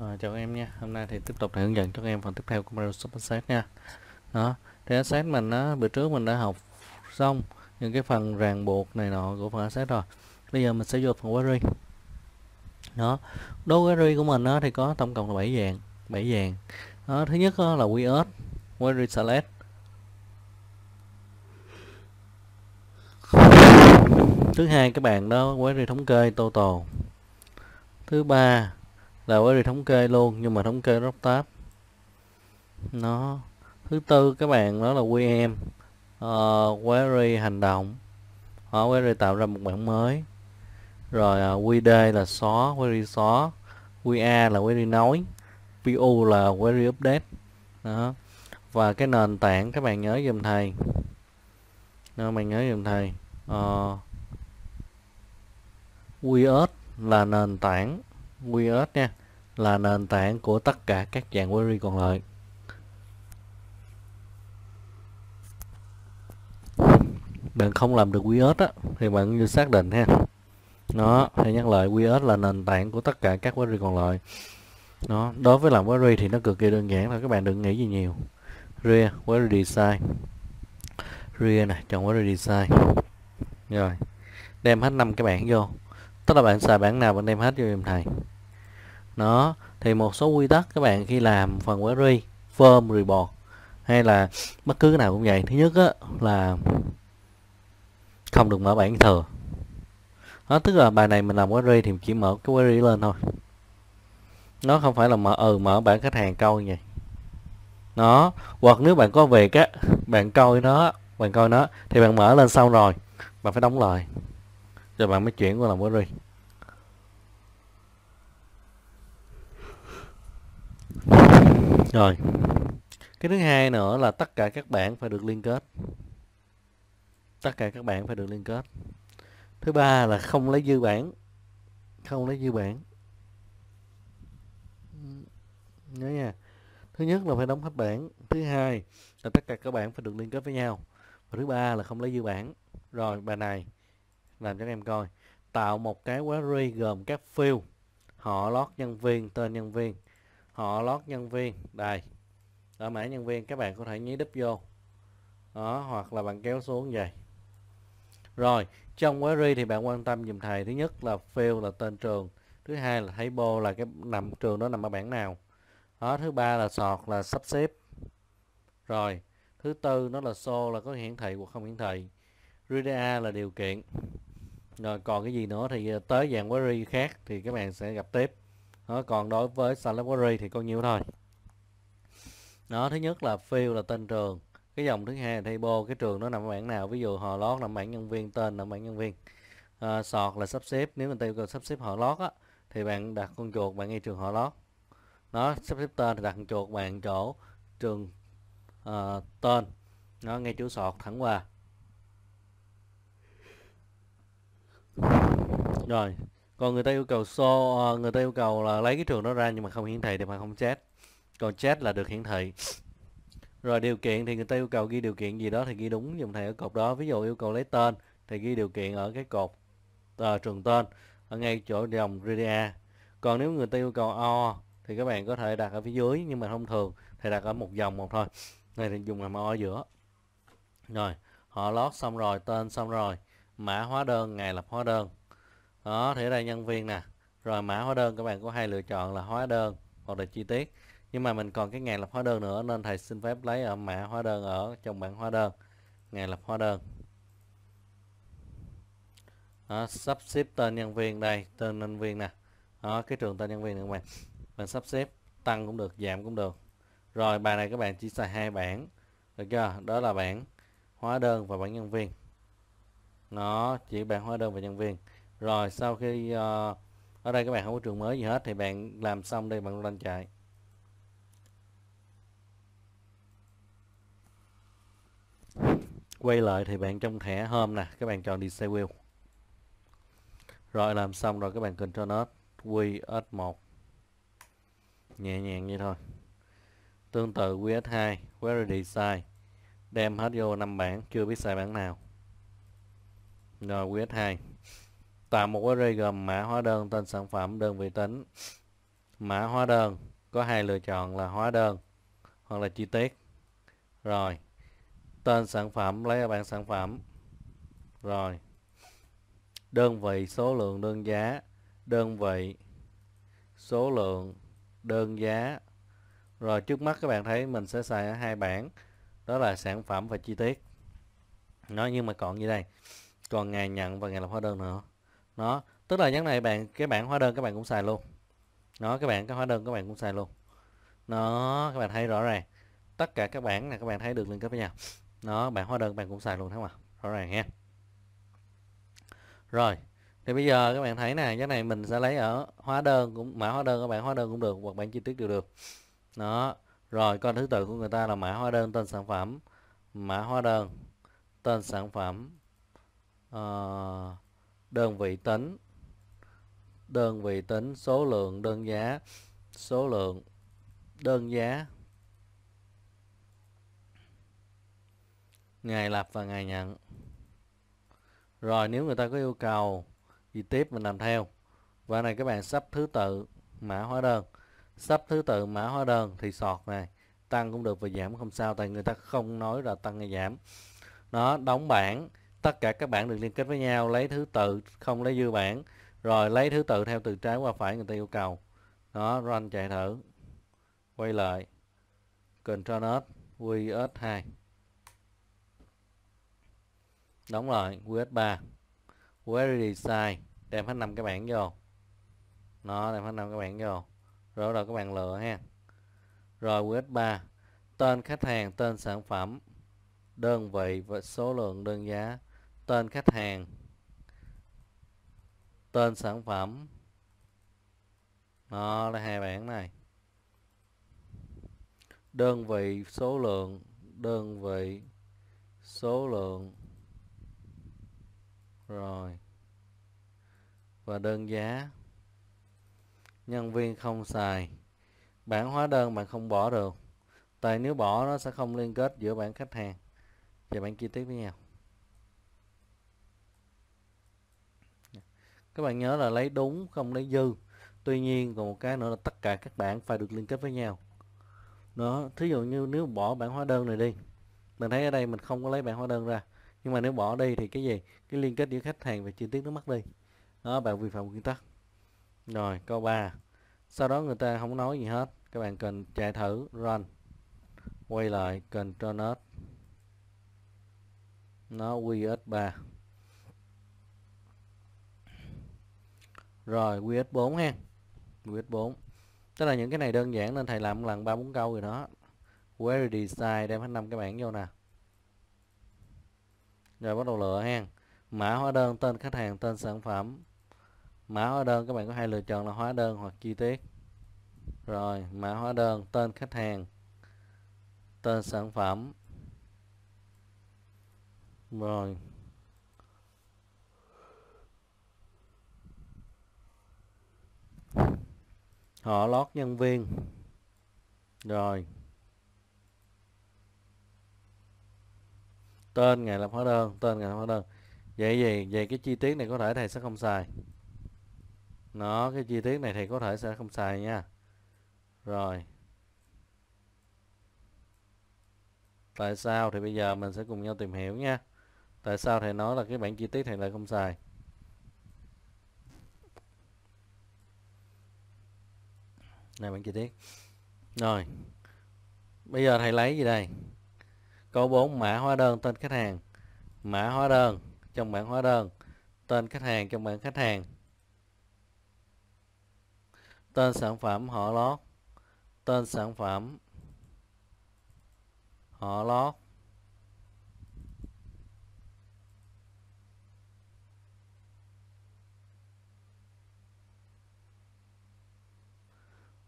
À, chào em nha hôm nay thì tiếp tục hướng dẫn cho em phần tiếp theo của Microsoft Access nha đó thì Access mình á, bữa trước mình đã học xong những cái phần ràng buộc này nọ của phần Access rồi bây giờ mình sẽ vô phần query đó đối với query của mình á, thì có tổng cộng là 7 dạng 7 dạng đó, thứ nhất á, là QS query select thứ hai các bạn đó query thống kê total thứ ba là bởi vì thống kê luôn nhưng mà thống kê rất tab nó thứ tư các bạn đó là qm uh, ờ, query hành động đó, ờ, query tạo ra một bảng mới rồi uh, ờ, qd là xóa query xóa qa là query nói pu là query update đó và cái nền tảng các bạn nhớ giùm thầy đó, mình nhớ giùm thầy uh, QS là nền tảng QS nha là nền tảng của tất cả các dạng query còn lại. Bạn không làm được QS á, thì bạn như xác định ha. Nó, hay nhắc lại QS là nền tảng của tất cả các query còn lại. Nó, đối với làm query thì nó cực kỳ đơn giản thôi, các bạn đừng nghĩ gì nhiều. Rear, query design. Rear này, chọn query design. Rồi, đem hết năm cái bảng vô. Tức là bạn xài bảng nào bạn đem hết vô em thầy nó thì một số quy tắc các bạn khi làm phần query form report hay là bất cứ cái nào cũng vậy thứ nhất á, là không được mở bản thừa đó tức là bài này mình làm query thì chỉ mở cái query lên thôi nó không phải là mở ừ mở bản khách hàng câu như vậy nó hoặc nếu bạn có việc á bạn coi nó bạn coi nó thì bạn mở lên xong rồi bạn phải đóng lại rồi bạn mới chuyển qua làm query rồi cái thứ hai nữa là tất cả các bạn phải được liên kết tất cả các bạn phải được liên kết thứ ba là không lấy dư bản không lấy dư bản nhớ nha thứ nhất là phải đóng hết bản thứ hai là tất cả các bạn phải được liên kết với nhau và thứ ba là không lấy dư bản rồi bài này làm cho các em coi tạo một cái query gồm các field họ lót nhân viên tên nhân viên họ lót nhân viên đây ở mã nhân viên các bạn có thể nhí đúp vô đó hoặc là bạn kéo xuống vậy rồi trong query thì bạn quan tâm dùm thầy thứ nhất là field là tên trường thứ hai là table là cái nằm trường đó nằm ở bảng nào đó thứ ba là sọt là sắp xếp rồi thứ tư nó là show là có hiển thị hoặc không hiển thị RDA là điều kiện rồi còn cái gì nữa thì ờ, tới dạng query khác thì các bạn sẽ gặp tiếp đó, còn đối với salary thì có nhiêu thôi nó thứ nhất là field là tên trường cái dòng thứ hai là table cái trường nó nằm ở bảng nào ví dụ họ lót nằm bảng nhân viên tên nằm bảng nhân viên à, sọt là sắp xếp nếu mình yêu cầu sắp xếp họ lót á thì bạn đặt con chuột bạn ngay trường họ lót nó sắp xếp tên thì đặt con chuột bạn chỗ trường uh, tên nó ngay chỗ sọt thẳng qua rồi còn người ta yêu cầu so ờ, người ta yêu cầu là lấy cái trường đó ra nhưng mà không hiển thị thì bạn không chat còn chat là được hiển thị rồi điều kiện thì người ta yêu cầu ghi điều kiện gì đó thì ghi đúng dùng thầy ở cột đó ví dụ yêu cầu lấy tên thì ghi điều kiện ở cái cột uh, trường tên ở ngay chỗ dòng RDA còn nếu người ta yêu cầu O thì các bạn có thể đặt ở phía dưới nhưng mà thông thường thì đặt ở một dòng một thôi này thì dùng hàm O ở giữa rồi họ lót xong rồi tên xong rồi mã hóa đơn ngày lập hóa đơn đó thì ở đây nhân viên nè rồi mã hóa đơn các bạn có hai lựa chọn là hóa đơn hoặc là chi tiết nhưng mà mình còn cái ngày lập hóa đơn nữa nên thầy xin phép lấy ở mã hóa đơn ở trong bảng hóa đơn ngày lập hóa đơn đó, sắp xếp tên nhân viên đây tên nhân viên nè đó cái trường tên nhân viên này các bạn mình sắp xếp tăng cũng được giảm cũng được rồi bài này các bạn chỉ xài hai bảng được chưa đó là bảng hóa đơn và bảng nhân viên nó chỉ bảng hóa đơn và nhân viên rồi sau khi uh, ở đây các bạn không có trường mới gì hết thì bạn làm xong đây bạn lên chạy quay lại thì bạn trong thẻ hôm nè các bạn chọn đi disable rồi làm xong rồi các bạn Ctrl S QS1 nhẹ nhàng như thôi tương tự QS2 query design đem hết vô năm bản chưa biết xài bản nào rồi QS2 Tạo một array gồm mã hóa đơn, tên sản phẩm, đơn vị tính. Mã hóa đơn có hai lựa chọn là hóa đơn hoặc là chi tiết. Rồi, tên sản phẩm lấy ở bảng sản phẩm. Rồi. Đơn vị số lượng đơn giá, đơn vị số lượng đơn giá. Rồi trước mắt các bạn thấy mình sẽ xài ở hai bảng đó là sản phẩm và chi tiết. Nó nhưng mà còn như đây. Còn ngày nhận và ngày lập hóa đơn nữa đó tức là nhắn này bạn cái bảng hóa đơn các bạn cũng xài luôn đó các bạn cái hóa đơn các bạn cũng xài luôn nó các bạn thấy rõ ràng tất cả các bảng này các bạn thấy được liên kết với nhau nó bạn hóa đơn các bạn cũng xài luôn đúng không ạ rõ ràng nha rồi thì bây giờ các bạn thấy nè cái này mình sẽ lấy ở hóa đơn cũng mã hóa đơn các bạn hóa đơn cũng được hoặc bản chi tiết đều được đó rồi con thứ tự của người ta là mã hóa đơn tên sản phẩm mã hóa đơn tên sản phẩm uh, đơn vị tính đơn vị tính số lượng đơn giá số lượng đơn giá ngày lập và ngày nhận rồi nếu người ta có yêu cầu gì tiếp mình làm theo và này các bạn sắp thứ tự mã hóa đơn sắp thứ tự mã hóa đơn thì sọt này tăng cũng được và giảm không sao tại người ta không nói là tăng hay giảm nó đóng bảng tất cả các bạn được liên kết với nhau lấy thứ tự không lấy dư bảng rồi lấy thứ tự theo từ trái qua phải người ta yêu cầu đó run chạy thử quay lại control S QS 2 đóng lại QS 3 query design đem hết năm cái bảng vô nó đem hết năm cái bảng vô rồi đầu các bạn lựa ha rồi QS 3 tên khách hàng tên sản phẩm đơn vị và số lượng đơn giá tên khách hàng tên sản phẩm đó là hai bảng này đơn vị số lượng đơn vị số lượng rồi và đơn giá nhân viên không xài bản hóa đơn bạn không bỏ được tại nếu bỏ nó sẽ không liên kết giữa bản khách hàng và bản chi tiết với nhau các bạn nhớ là lấy đúng không lấy dư tuy nhiên còn một cái nữa là tất cả các bản phải được liên kết với nhau đó thí dụ như nếu bỏ bảng hóa đơn này đi mình thấy ở đây mình không có lấy bảng hóa đơn ra nhưng mà nếu bỏ đi thì cái gì cái liên kết giữa khách hàng và chi tiết nó mất đi đó bạn vi phạm nguyên tắc rồi câu 3 sau đó người ta không nói gì hết các bạn cần chạy thử run quay lại control nó QS3 Rồi QS4 ha. QS4. Tức là những cái này đơn giản nên thầy làm một lần ba bốn câu rồi đó. Query design đem hết năm cái bảng vô nè. Rồi bắt đầu lựa ha. Mã hóa đơn, tên khách hàng, tên sản phẩm. Mã hóa đơn các bạn có hai lựa chọn là hóa đơn hoặc chi tiết. Rồi, mã hóa đơn, tên khách hàng, tên sản phẩm. Rồi, họ lót nhân viên rồi tên ngày lập hóa đơn tên ngày lập hóa đơn vậy gì vậy cái chi tiết này có thể thầy sẽ không xài nó cái chi tiết này thầy có thể sẽ không xài nha rồi tại sao thì bây giờ mình sẽ cùng nhau tìm hiểu nha tại sao thầy nói là cái bản chi tiết thầy lại không xài này bạn chi tiết rồi bây giờ thầy lấy gì đây câu 4 mã hóa đơn tên khách hàng mã hóa đơn trong bảng hóa đơn tên khách hàng trong bảng khách hàng tên sản phẩm họ lót tên sản phẩm họ lót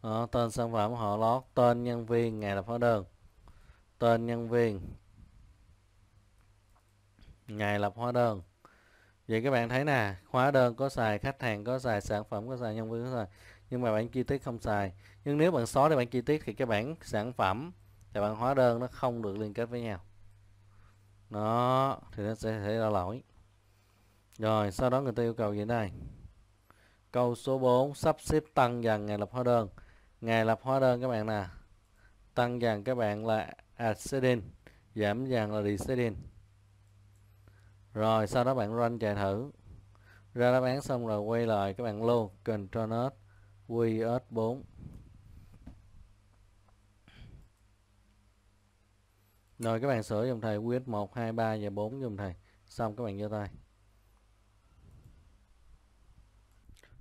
đó, ờ, tên sản phẩm họ lót tên nhân viên ngày lập hóa đơn tên nhân viên ngày lập hóa đơn vậy các bạn thấy nè hóa đơn có xài khách hàng có xài sản phẩm có xài nhân viên có xài nhưng mà bạn chi tiết không xài nhưng nếu bạn xóa đi bạn chi tiết thì cái bản sản phẩm và bản hóa đơn nó không được liên kết với nhau nó thì nó sẽ xảy ra lỗi rồi sau đó người ta yêu cầu gì đây câu số 4 sắp xếp tăng dần ngày lập hóa đơn ngày lập hóa đơn các bạn nè tăng dần các bạn là acetylene giảm dần là dicetylene rồi sau đó bạn run chạy thử ra đáp án xong rồi quay lại các bạn lưu Ctrl e S QS 4 rồi các bạn sửa dùng thầy QS 1 2 3 và 4 dùng thầy xong các bạn giơ tay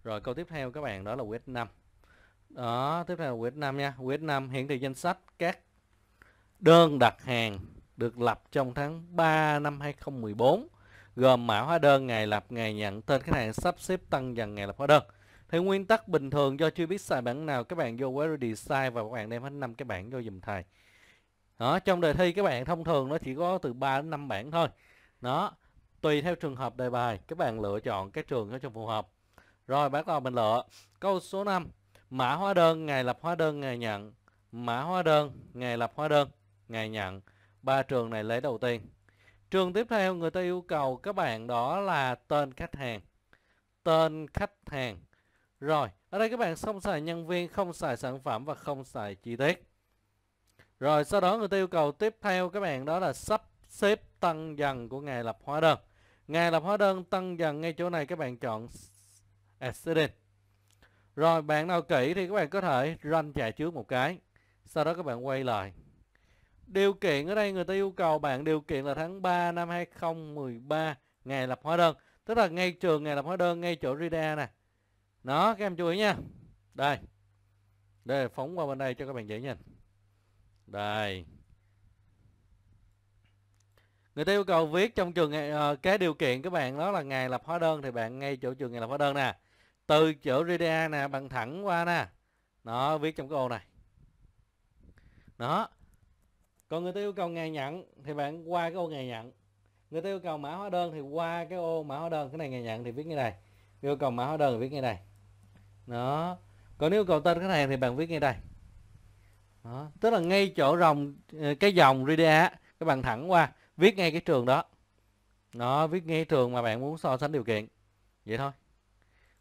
rồi câu tiếp theo các bạn đó là QS e 5 đó tiếp theo là Nam nha việt Nam hiển thị danh sách các đơn đặt hàng được lập trong tháng 3 năm 2014 gồm mã hóa đơn ngày lập ngày nhận tên khách hàng sắp xếp tăng dần ngày lập hóa đơn thì nguyên tắc bình thường do chưa biết xài bản nào các bạn vô query design và các bạn đem hết năm cái bản vô dùm thầy đó trong đề thi các bạn thông thường nó chỉ có từ 3 đến 5 bản thôi đó tùy theo trường hợp đề bài các bạn lựa chọn cái trường nó cho phù hợp rồi bắt đầu mình lựa câu số 5 Mã hóa đơn, ngày lập hóa đơn, ngày nhận. Mã hóa đơn, ngày lập hóa đơn, ngày nhận. Ba trường này lấy đầu tiên. Trường tiếp theo người ta yêu cầu các bạn đó là tên khách hàng. Tên khách hàng. Rồi, ở đây các bạn không xài nhân viên, không xài sản phẩm và không xài chi tiết. Rồi, sau đó người ta yêu cầu tiếp theo các bạn đó là sắp xếp tăng dần của ngày lập hóa đơn. Ngày lập hóa đơn tăng dần ngay chỗ này các bạn chọn Excedent. Rồi bạn nào kỹ thì các bạn có thể ranh chạy trước một cái Sau đó các bạn quay lại Điều kiện ở đây người ta yêu cầu bạn điều kiện là tháng 3 năm 2013 ngày lập hóa đơn Tức là ngay trường ngày lập hóa đơn ngay chỗ Rida nè Đó các em chú ý nha Đây Đây phóng qua bên đây cho các bạn dễ nhìn Đây Người ta yêu cầu viết trong trường uh, cái điều kiện các bạn đó là ngày lập hóa đơn thì bạn ngay chỗ trường ngày lập hóa đơn nè từ chỗ RDA nè bằng thẳng qua nè nó viết trong cái ô này đó còn người ta yêu cầu ngày nhận thì bạn qua cái ô ngày nhận người ta yêu cầu mã hóa đơn thì qua cái ô mã hóa đơn cái này ngày nhận thì viết như này, yêu cầu mã hóa đơn thì viết như này, đó còn nếu yêu cầu tên cái này thì bạn viết ngay đây đó. tức là ngay chỗ rồng ờ, cái dòng RDA cái bằng thẳng qua viết ngay cái trường đó nó viết ngay trường mà bạn muốn so sánh điều kiện vậy thôi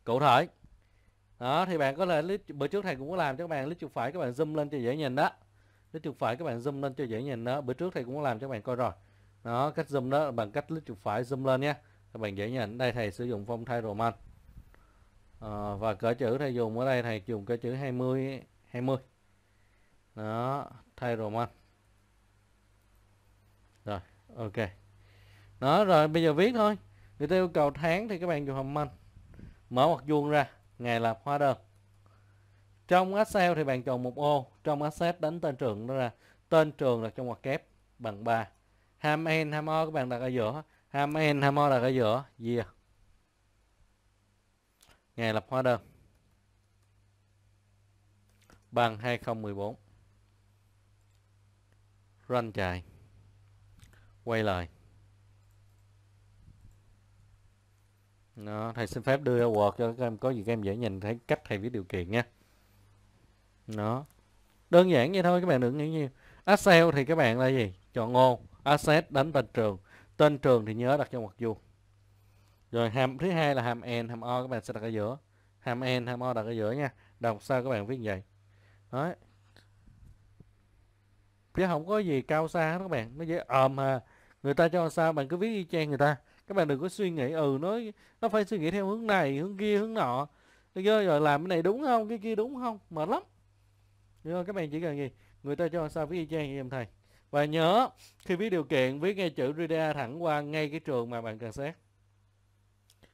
cụ thể đó thì bạn có thể click bữa trước thầy cũng có làm cho các bạn click chuột phải các bạn zoom lên cho dễ nhìn đó click chuột phải các bạn zoom lên cho dễ nhìn đó bữa trước thầy cũng có làm cho các bạn coi rồi đó cách zoom đó bằng cách click chuột phải zoom lên nhé các bạn dễ nhìn đây thầy sử dụng phong thay roman à, và cỡ chữ thầy dùng ở đây thầy dùng cỡ chữ 20 20 đó thay roman rồi ok đó rồi bây giờ viết thôi người ta yêu cầu tháng thì các bạn dùng roman Mở ngoặc vuông ra, ngày lập hóa đơn. Trong Excel thì bạn chọn một ô, trong Asset đánh tên trường nó ra. Tên trường là trong ngoặc kép bằng 3. Ham n, ham o các bạn đặt ở giữa. Ham n, ham o đặt ở giữa. Yeah. Ngày lập hóa đơn. Bằng 2014. Run chạy. Quay lại. Đó, thầy xin phép đưa Word cho các em có gì các em dễ nhìn thấy cách thầy viết điều kiện nha. Đó. Đơn giản vậy thôi các bạn đừng nghĩ nhiều. Excel thì các bạn là gì? Chọn ô, asset đánh tên trường. Tên trường thì nhớ đặt trong ngoặc vuông. Rồi hàm thứ hai là hàm n, hàm o các bạn sẽ đặt ở giữa. Hàm n, hàm o đặt ở giữa nha. Đọc sao các bạn viết vậy. đó Chứ không có gì cao xa hết các bạn, nó dễ ồm à. Người ta cho sao bạn cứ viết y chang người ta các bạn đừng có suy nghĩ ừ nó nó phải suy nghĩ theo hướng này hướng kia hướng nọ được chưa rồi làm cái này đúng không cái kia đúng không mệt lắm được không? các bạn chỉ cần gì người ta cho sao viết y chang em thầy và nhớ khi viết điều kiện viết ngay chữ RIDA thẳng qua ngay cái trường mà bạn cần xét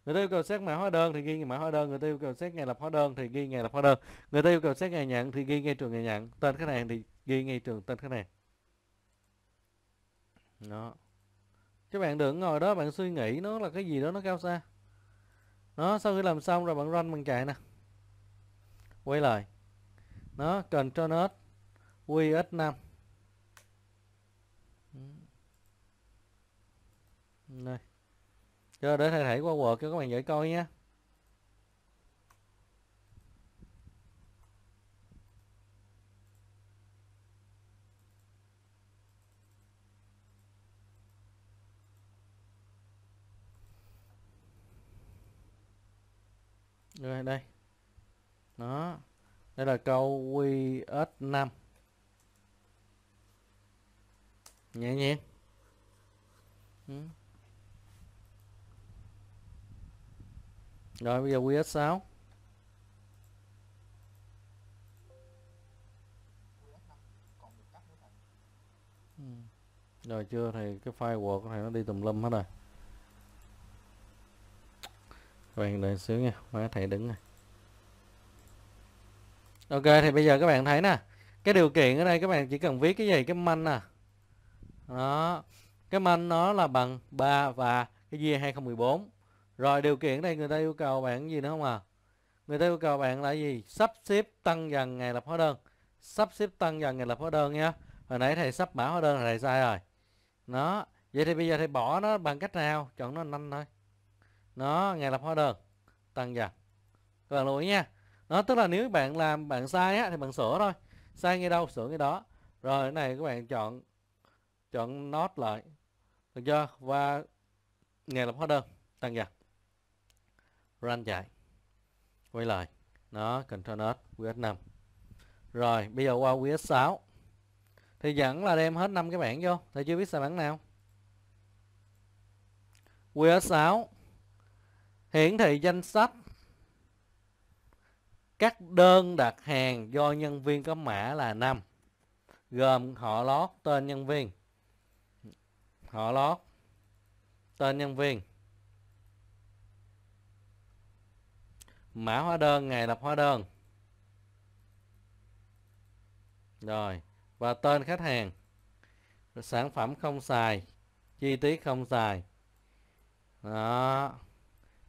người ta yêu cầu xét mã hóa đơn thì ghi mã hóa đơn người ta yêu cầu xét ngày lập hóa đơn thì ghi ngày lập hóa đơn người ta yêu cầu xét ngày nhận thì ghi ngay trường ngày nhận tên khách hàng thì ghi ngay trường tên khách hàng đó các bạn đừng ngồi đó bạn suy nghĩ nó là cái gì đó nó cao xa nó sau khi làm xong rồi bạn run bằng chạy nè quay lại nó Ctrl S Q x năm, đây cho để thay thể qua Word cho các bạn dễ coi nha rồi đây đó đây là câu QS 5 nhẹ nhàng ừ. rồi bây giờ QS 6 ừ. rồi chưa thì cái file Word này nó đi tùm lum hết rồi các bạn đợi xíu nha quá thầy đứng này. ok thì bây giờ các bạn thấy nè cái điều kiện ở đây các bạn chỉ cần viết cái gì cái manh nè à. đó cái manh nó là bằng 3 và cái gì 2014 rồi điều kiện ở đây người ta yêu cầu bạn gì nữa không à người ta yêu cầu bạn là gì sắp xếp tăng dần ngày lập hóa đơn sắp xếp tăng dần ngày lập hóa đơn nha hồi nãy thầy sắp mã hóa đơn thầy sai rồi nó vậy thì bây giờ thầy bỏ nó bằng cách nào chọn nó nhanh thôi nó ngày lập hóa đơn tăng dần các bạn lưu ý nha nó tức là nếu bạn làm bạn sai á, thì bạn sửa thôi sai ngay đâu sửa ngay đó rồi cái này các bạn chọn chọn nốt lại được chưa và ngày lập hóa đơn tăng dần run chạy quay lại nó control s qs năm rồi bây giờ qua qs 6 thì vẫn là đem hết năm cái bảng vô thầy chưa biết sai bản nào qs 6 hiển thị danh sách các đơn đặt hàng do nhân viên có mã là 5 gồm họ lót tên nhân viên họ lót tên nhân viên mã hóa đơn ngày lập hóa đơn rồi và tên khách hàng sản phẩm không xài chi tiết không xài đó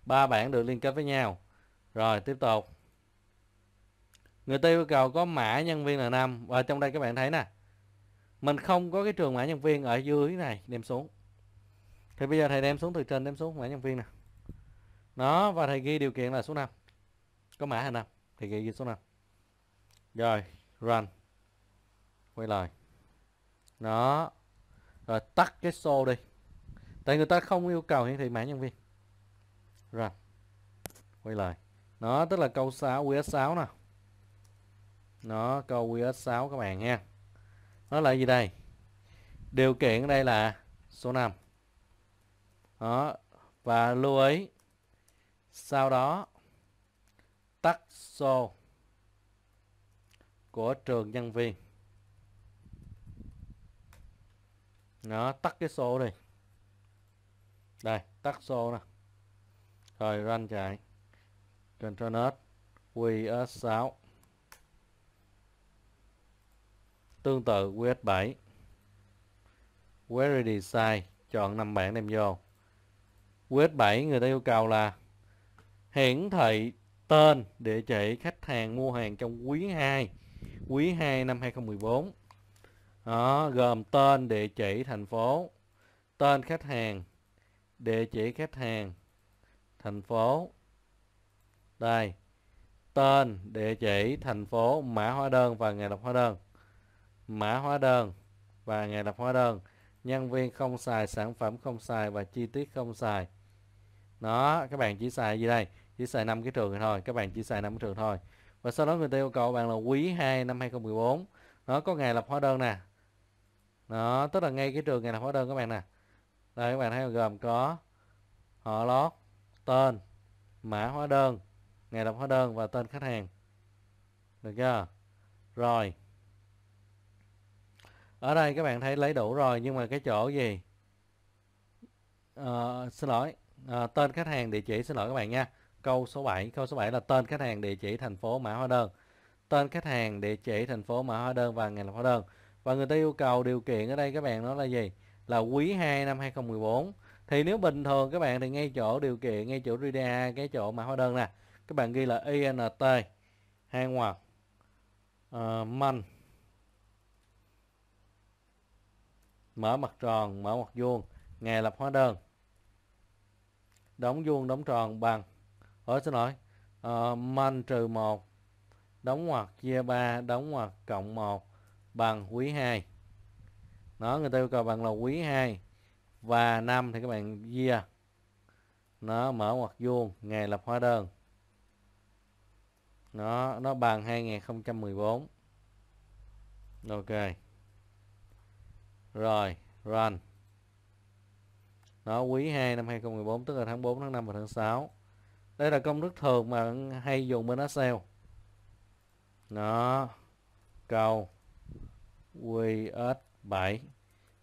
ba bảng được liên kết với nhau rồi tiếp tục người ta yêu cầu có mã nhân viên là năm và trong đây các bạn thấy nè mình không có cái trường mã nhân viên ở dưới này đem xuống thì bây giờ thầy đem xuống từ trên đem xuống mã nhân viên nè nó và thầy ghi điều kiện là số 5 có mã hay năm thì ghi số 5 rồi run quay lại nó rồi tắt cái show đi tại người ta không yêu cầu hiển thị mã nhân viên rồi Quay lại nó tức là câu 6 QS6 nè Nó câu QS6 các bạn nha Nó là gì đây Điều kiện ở đây là số 5 Đó Và lưu ý Sau đó Tắt số Của trường nhân viên nó tắt cái số đi Đây tắt số nè rồi run chạy. control net QS 6. Tương tự QS 7. Query Design, chọn năm bản đem vô. QS 7 người ta yêu cầu là hiển thị tên, địa chỉ khách hàng mua hàng trong quý 2, quý 2 năm 2014. Đó, gồm tên, địa chỉ, thành phố, tên khách hàng, địa chỉ khách hàng, thành phố đây tên địa chỉ thành phố mã hóa đơn và ngày lập hóa đơn mã hóa đơn và ngày lập hóa đơn nhân viên không xài sản phẩm không xài và chi tiết không xài đó các bạn chỉ xài gì đây chỉ xài năm cái trường thôi các bạn chỉ xài năm cái trường thôi và sau đó người ta yêu cầu bạn là quý 2 năm 2014 nó có ngày lập hóa đơn nè đó tức là ngay cái trường ngày lập hóa đơn các bạn nè đây các bạn thấy gồm có họ lót tên mã hóa đơn ngày lập hóa đơn và tên khách hàng được chưa rồi ở đây các bạn thấy lấy đủ rồi nhưng mà cái chỗ gì à, xin lỗi à, tên khách hàng địa chỉ xin lỗi các bạn nha câu số 7 câu số 7 là tên khách hàng địa chỉ thành phố mã hóa đơn tên khách hàng địa chỉ thành phố mã hóa đơn và ngày lập hóa đơn và người ta yêu cầu điều kiện ở đây các bạn nó là gì là quý 2 năm 2014 thì nếu bình thường các bạn thì ngay chỗ điều kiện ngay chỗ RDA cái chỗ mã hóa đơn nè các bạn ghi là INT hang hoặc uh, ờ, man mở mặt tròn mở mặt vuông ngày lập hóa đơn đóng vuông đóng tròn bằng ở xin lỗi uh, ờ, man trừ 1 đóng hoặc chia 3 đóng hoặc cộng 1 bằng quý 2 đó người ta yêu cầu bằng là quý 2 và năm thì các bạn year nó mở ngoặc vuông ngày lập hóa đơn nó nó bằng 2014 ok rồi run nó quý 2 năm 2014 tức là tháng 4 tháng 5 và tháng 6 đây là công thức thường mà hay dùng bên Excel nó cầu QX7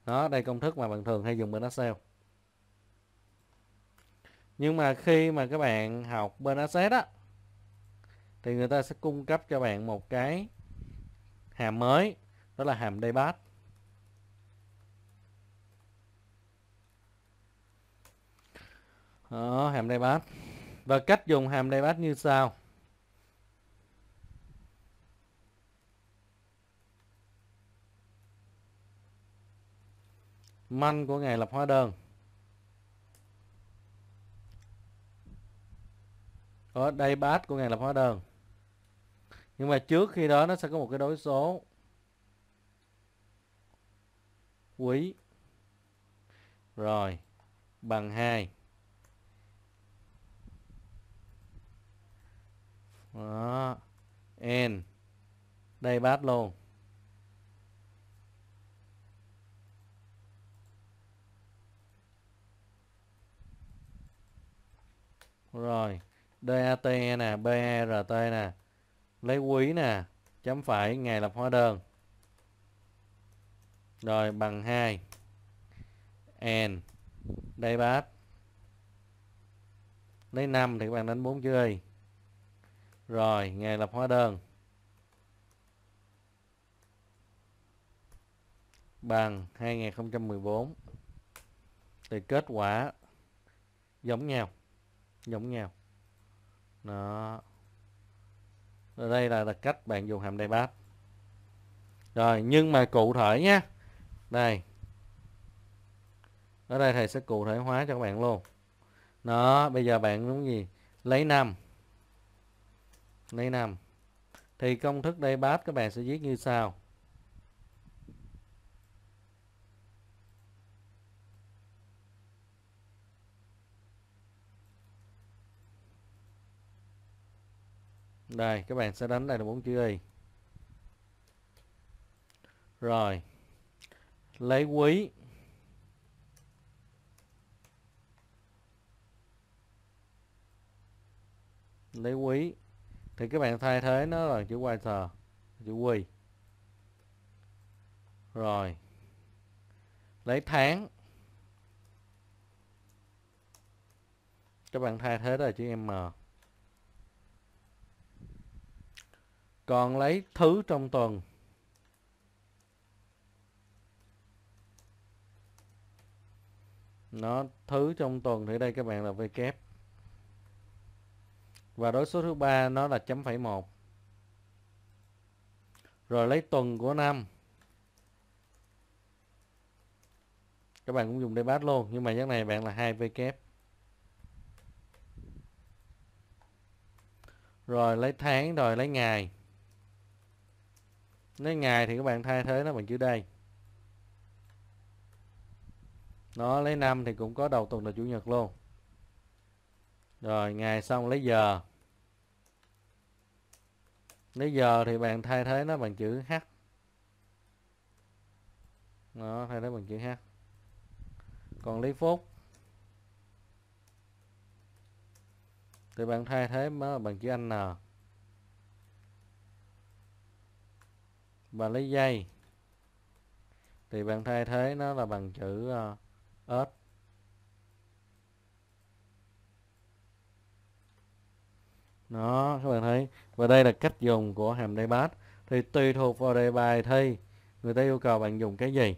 đó đây công thức mà bạn thường hay dùng bên Excel nhưng mà khi mà các bạn học bên Access đó thì người ta sẽ cung cấp cho bạn một cái hàm mới đó là hàm debug Đó, hàm debug và cách dùng hàm debug như sau man của ngày lập hóa đơn ở đây bát của ngày lập hóa đơn nhưng mà trước khi đó nó sẽ có một cái đối số quý rồi bằng 2 đó n đây bát luôn Rồi, DAT e nè, BRT e, e nè. Lấy quý nè, chấm phải ngày lập hóa đơn. Rồi bằng 2. n đây bát. Lấy 5 thì các bạn đánh 4 chữ Rồi, ngày lập hóa đơn. Bằng 2014. Thì kết quả giống nhau giống nhau đó rồi đây là, là cách bạn dùng hàm debug rồi nhưng mà cụ thể nhé đây ở đây thầy sẽ cụ thể hóa cho các bạn luôn đó bây giờ bạn muốn gì lấy năm lấy năm thì công thức debug các bạn sẽ viết như sau Đây, các bạn sẽ đánh đây là bốn chữ Y. Rồi. Lấy quý. Lấy quý. Thì các bạn thay thế nó là chữ quay waiter, chữ quy. Rồi. Lấy tháng. Các bạn thay thế là chữ M. còn lấy thứ trong tuần nó thứ trong tuần thì đây các bạn là v kép và đối số thứ ba nó là chấm phẩy một rồi lấy tuần của năm các bạn cũng dùng để bát luôn nhưng mà cái này bạn là hai v kép rồi lấy tháng rồi lấy ngày nếu ngày thì các bạn thay thế nó bằng chữ đây Nó lấy năm thì cũng có đầu tuần là chủ nhật luôn Rồi ngày xong lấy giờ lấy giờ thì bạn thay thế nó bằng chữ H Nó thay thế bằng chữ H Còn lấy phút Thì bạn thay thế nó bằng chữ N và lấy dây thì bạn thay thế nó là bằng chữ s ờ, nó các bạn thấy và đây là cách dùng của hàm bát thì tùy thuộc vào đề bài thi người ta yêu cầu bạn dùng cái gì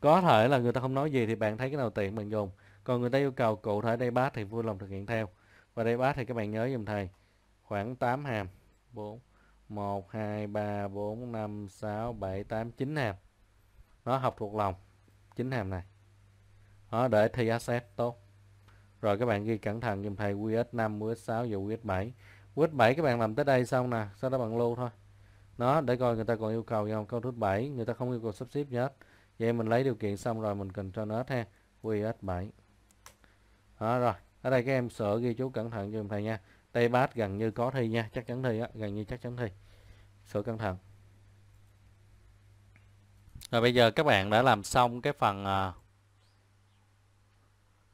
có thể là người ta không nói gì thì bạn thấy cái nào tiện bạn dùng còn người ta yêu cầu cụ thể bát thì vui lòng thực hiện theo và bát thì các bạn nhớ dùm thầy khoảng 8 hàm 4 1 2 3 4 5 6 7 8 9 hàm nó học thuộc lòng 9 hàm này đó để thi asset tốt rồi các bạn ghi cẩn thận dùm thầy QS5 QS6 và QS7 QS7 các bạn làm tới đây xong nè sau đó bạn lưu thôi nó để coi người ta còn yêu cầu gì không câu thứ 7 người ta không yêu cầu sắp xếp gì hết vậy mình lấy điều kiện xong rồi mình cần cho nó ha QS7 đó rồi ở đây các em sửa ghi chú cẩn thận dùm thầy nha Tây Bát gần như có thi nha, chắc chắn thi á, gần như chắc chắn thi. Sửa cẩn thận. Rồi bây giờ các bạn đã làm xong cái phần uh,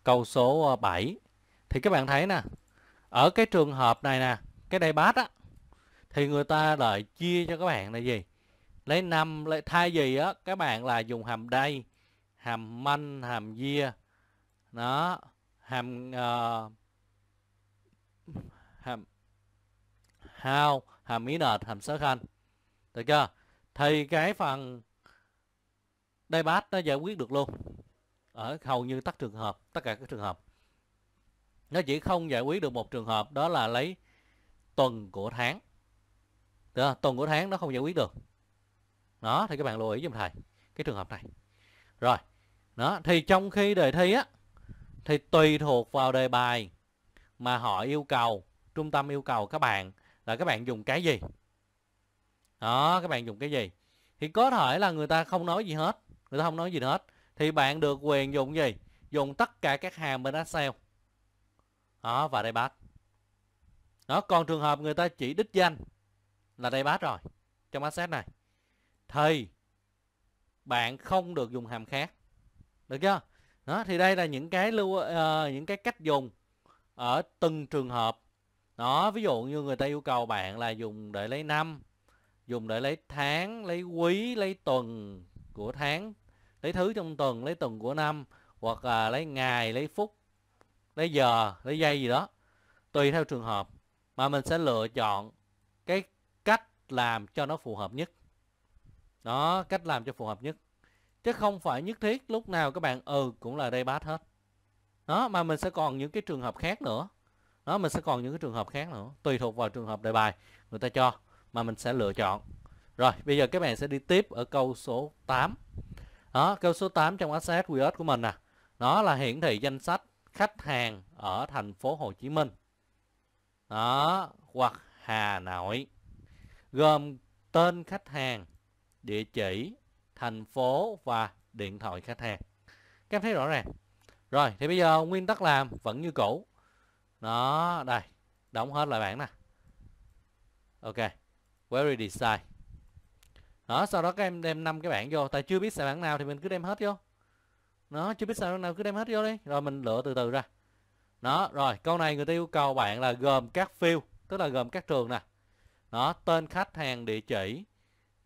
câu số 7 à, thì các bạn thấy nè, ở cái trường hợp này nè, cái đây Bát á thì người ta lại chia cho các bạn là gì? Lấy năm lấy thay gì á, các bạn là dùng hàm đây, hàm manh, hàm dia. nó hàm uh, hàm how, hàm ý hàm sớ khanh. Được chưa? Thì cái phần đây bát nó giải quyết được luôn. Ở hầu như tất trường hợp, tất cả các trường hợp. Nó chỉ không giải quyết được một trường hợp đó là lấy tuần của tháng. Được không? Tuần của tháng nó không giải quyết được. Đó, thì các bạn lưu ý giùm thầy cái trường hợp này. Rồi, đó, thì trong khi đề thi á, thì tùy thuộc vào đề bài mà họ yêu cầu trung tâm yêu cầu các bạn là các bạn dùng cái gì đó các bạn dùng cái gì thì có thể là người ta không nói gì hết người ta không nói gì hết thì bạn được quyền dùng gì dùng tất cả các hàm bên Excel đó và đây bát đó còn trường hợp người ta chỉ đích danh là đây bát rồi trong asset này thì bạn không được dùng hàm khác được chưa đó thì đây là những cái lưu uh, những cái cách dùng ở từng trường hợp đó ví dụ như người ta yêu cầu bạn là dùng để lấy năm dùng để lấy tháng lấy quý lấy tuần của tháng lấy thứ trong tuần lấy tuần của năm hoặc là lấy ngày lấy phút lấy giờ lấy giây gì đó tùy theo trường hợp mà mình sẽ lựa chọn cái cách làm cho nó phù hợp nhất đó cách làm cho phù hợp nhất chứ không phải nhất thiết lúc nào các bạn ừ cũng là day pass hết đó mà mình sẽ còn những cái trường hợp khác nữa đó mình sẽ còn những cái trường hợp khác nữa tùy thuộc vào trường hợp đề bài người ta cho mà mình sẽ lựa chọn rồi bây giờ các bạn sẽ đi tiếp ở câu số 8 đó câu số 8 trong asset QS của mình nè à. nó là hiển thị danh sách khách hàng ở thành phố Hồ Chí Minh đó hoặc Hà Nội gồm tên khách hàng địa chỉ thành phố và điện thoại khách hàng các em thấy rõ ràng rồi thì bây giờ nguyên tắc làm vẫn như cũ đó, đây. Đóng hết lại bảng nè. Ok. Query design. Đó, sau đó các em đem năm cái bảng vô. Tại chưa biết sai bảng nào thì mình cứ đem hết vô. Nó chưa biết sai bảng nào cứ đem hết vô đi. Rồi mình lựa từ từ ra. Đó, rồi. Câu này người ta yêu cầu bạn là gồm các field. Tức là gồm các trường nè. Đó, tên khách hàng, địa chỉ,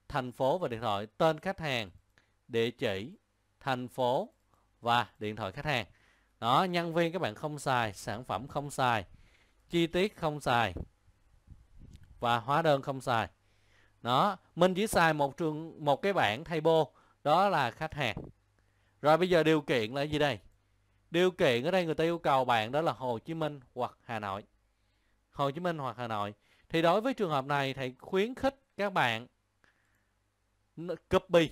thành phố và điện thoại. Tên khách hàng, địa chỉ, thành phố và điện thoại khách hàng đó nhân viên các bạn không xài sản phẩm không xài chi tiết không xài và hóa đơn không xài đó mình chỉ xài một trường một cái bảng table đó là khách hàng rồi bây giờ điều kiện là gì đây điều kiện ở đây người ta yêu cầu bạn đó là Hồ Chí Minh hoặc Hà Nội Hồ Chí Minh hoặc Hà Nội thì đối với trường hợp này thầy khuyến khích các bạn copy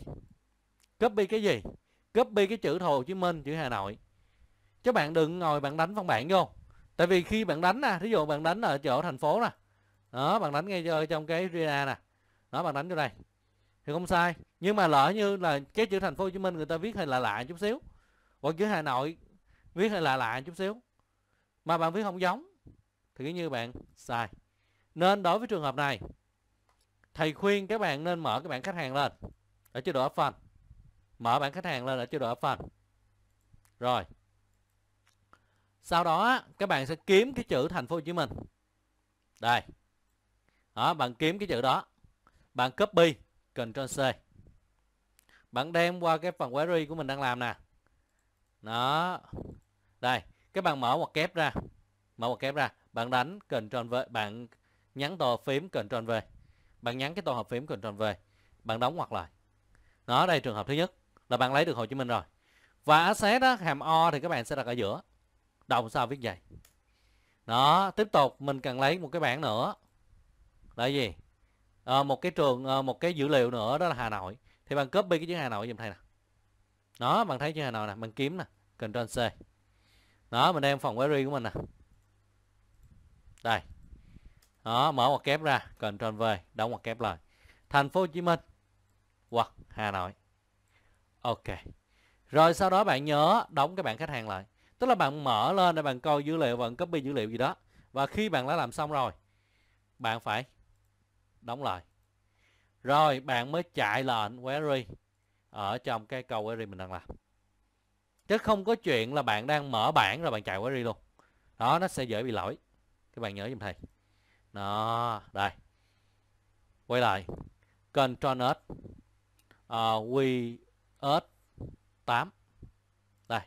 copy cái gì copy cái chữ Hồ Chí Minh chữ Hà Nội chứ bạn đừng ngồi bạn đánh văn bản vô tại vì khi bạn đánh nè ví dụ bạn đánh ở chỗ thành phố nè đó bạn đánh ngay ở trong cái arena nè đó bạn đánh vô đây thì không sai nhưng mà lỡ như là cái chữ thành phố hồ chí minh người ta viết hơi lạ lạ chút xíu hoặc chữ hà nội viết hơi lạ lạ chút xíu mà bạn viết không giống thì cứ như bạn sai nên đối với trường hợp này thầy khuyên các bạn nên mở các bạn khách hàng lên ở chế độ phần mở bạn khách hàng lên ở chế độ phần rồi sau đó các bạn sẽ kiếm cái chữ thành phố Hồ Chí Minh đây đó, bạn kiếm cái chữ đó bạn copy Ctrl C bạn đem qua cái phần query của mình đang làm nè đó đây các bạn mở một kép ra mở một kép ra bạn đánh Ctrl V bạn nhắn tổ hợp phím Ctrl V bạn nhắn cái tổ hợp phím Ctrl V bạn đóng hoặc lại đó đây trường hợp thứ nhất là bạn lấy được Hồ Chí Minh rồi và asset á, hàm o thì các bạn sẽ đặt ở giữa Đọc sao viết vậy Đó tiếp tục mình cần lấy một cái bảng nữa Là gì à, Một cái trường à, một cái dữ liệu nữa đó là Hà Nội Thì bạn copy cái chữ Hà Nội dùm thầy nè Đó bạn thấy chữ Hà Nội nè Bạn kiếm nè Ctrl C Đó mình đem phòng query của mình nè Đây đó mở ngoặc kép ra Ctrl V đóng ngoặc kép lại thành phố Hồ Chí Minh hoặc Hà Nội ok rồi sau đó bạn nhớ đóng cái bảng khách hàng lại tức là bạn mở lên để bạn coi dữ liệu bạn copy dữ liệu gì đó và khi bạn đã làm xong rồi bạn phải đóng lại rồi bạn mới chạy lệnh query ở trong cái câu query mình đang làm chứ không có chuyện là bạn đang mở bảng rồi bạn chạy query luôn đó nó sẽ dễ bị lỗi các bạn nhớ giùm thầy đó đây quay lại control s uh, q 8 đây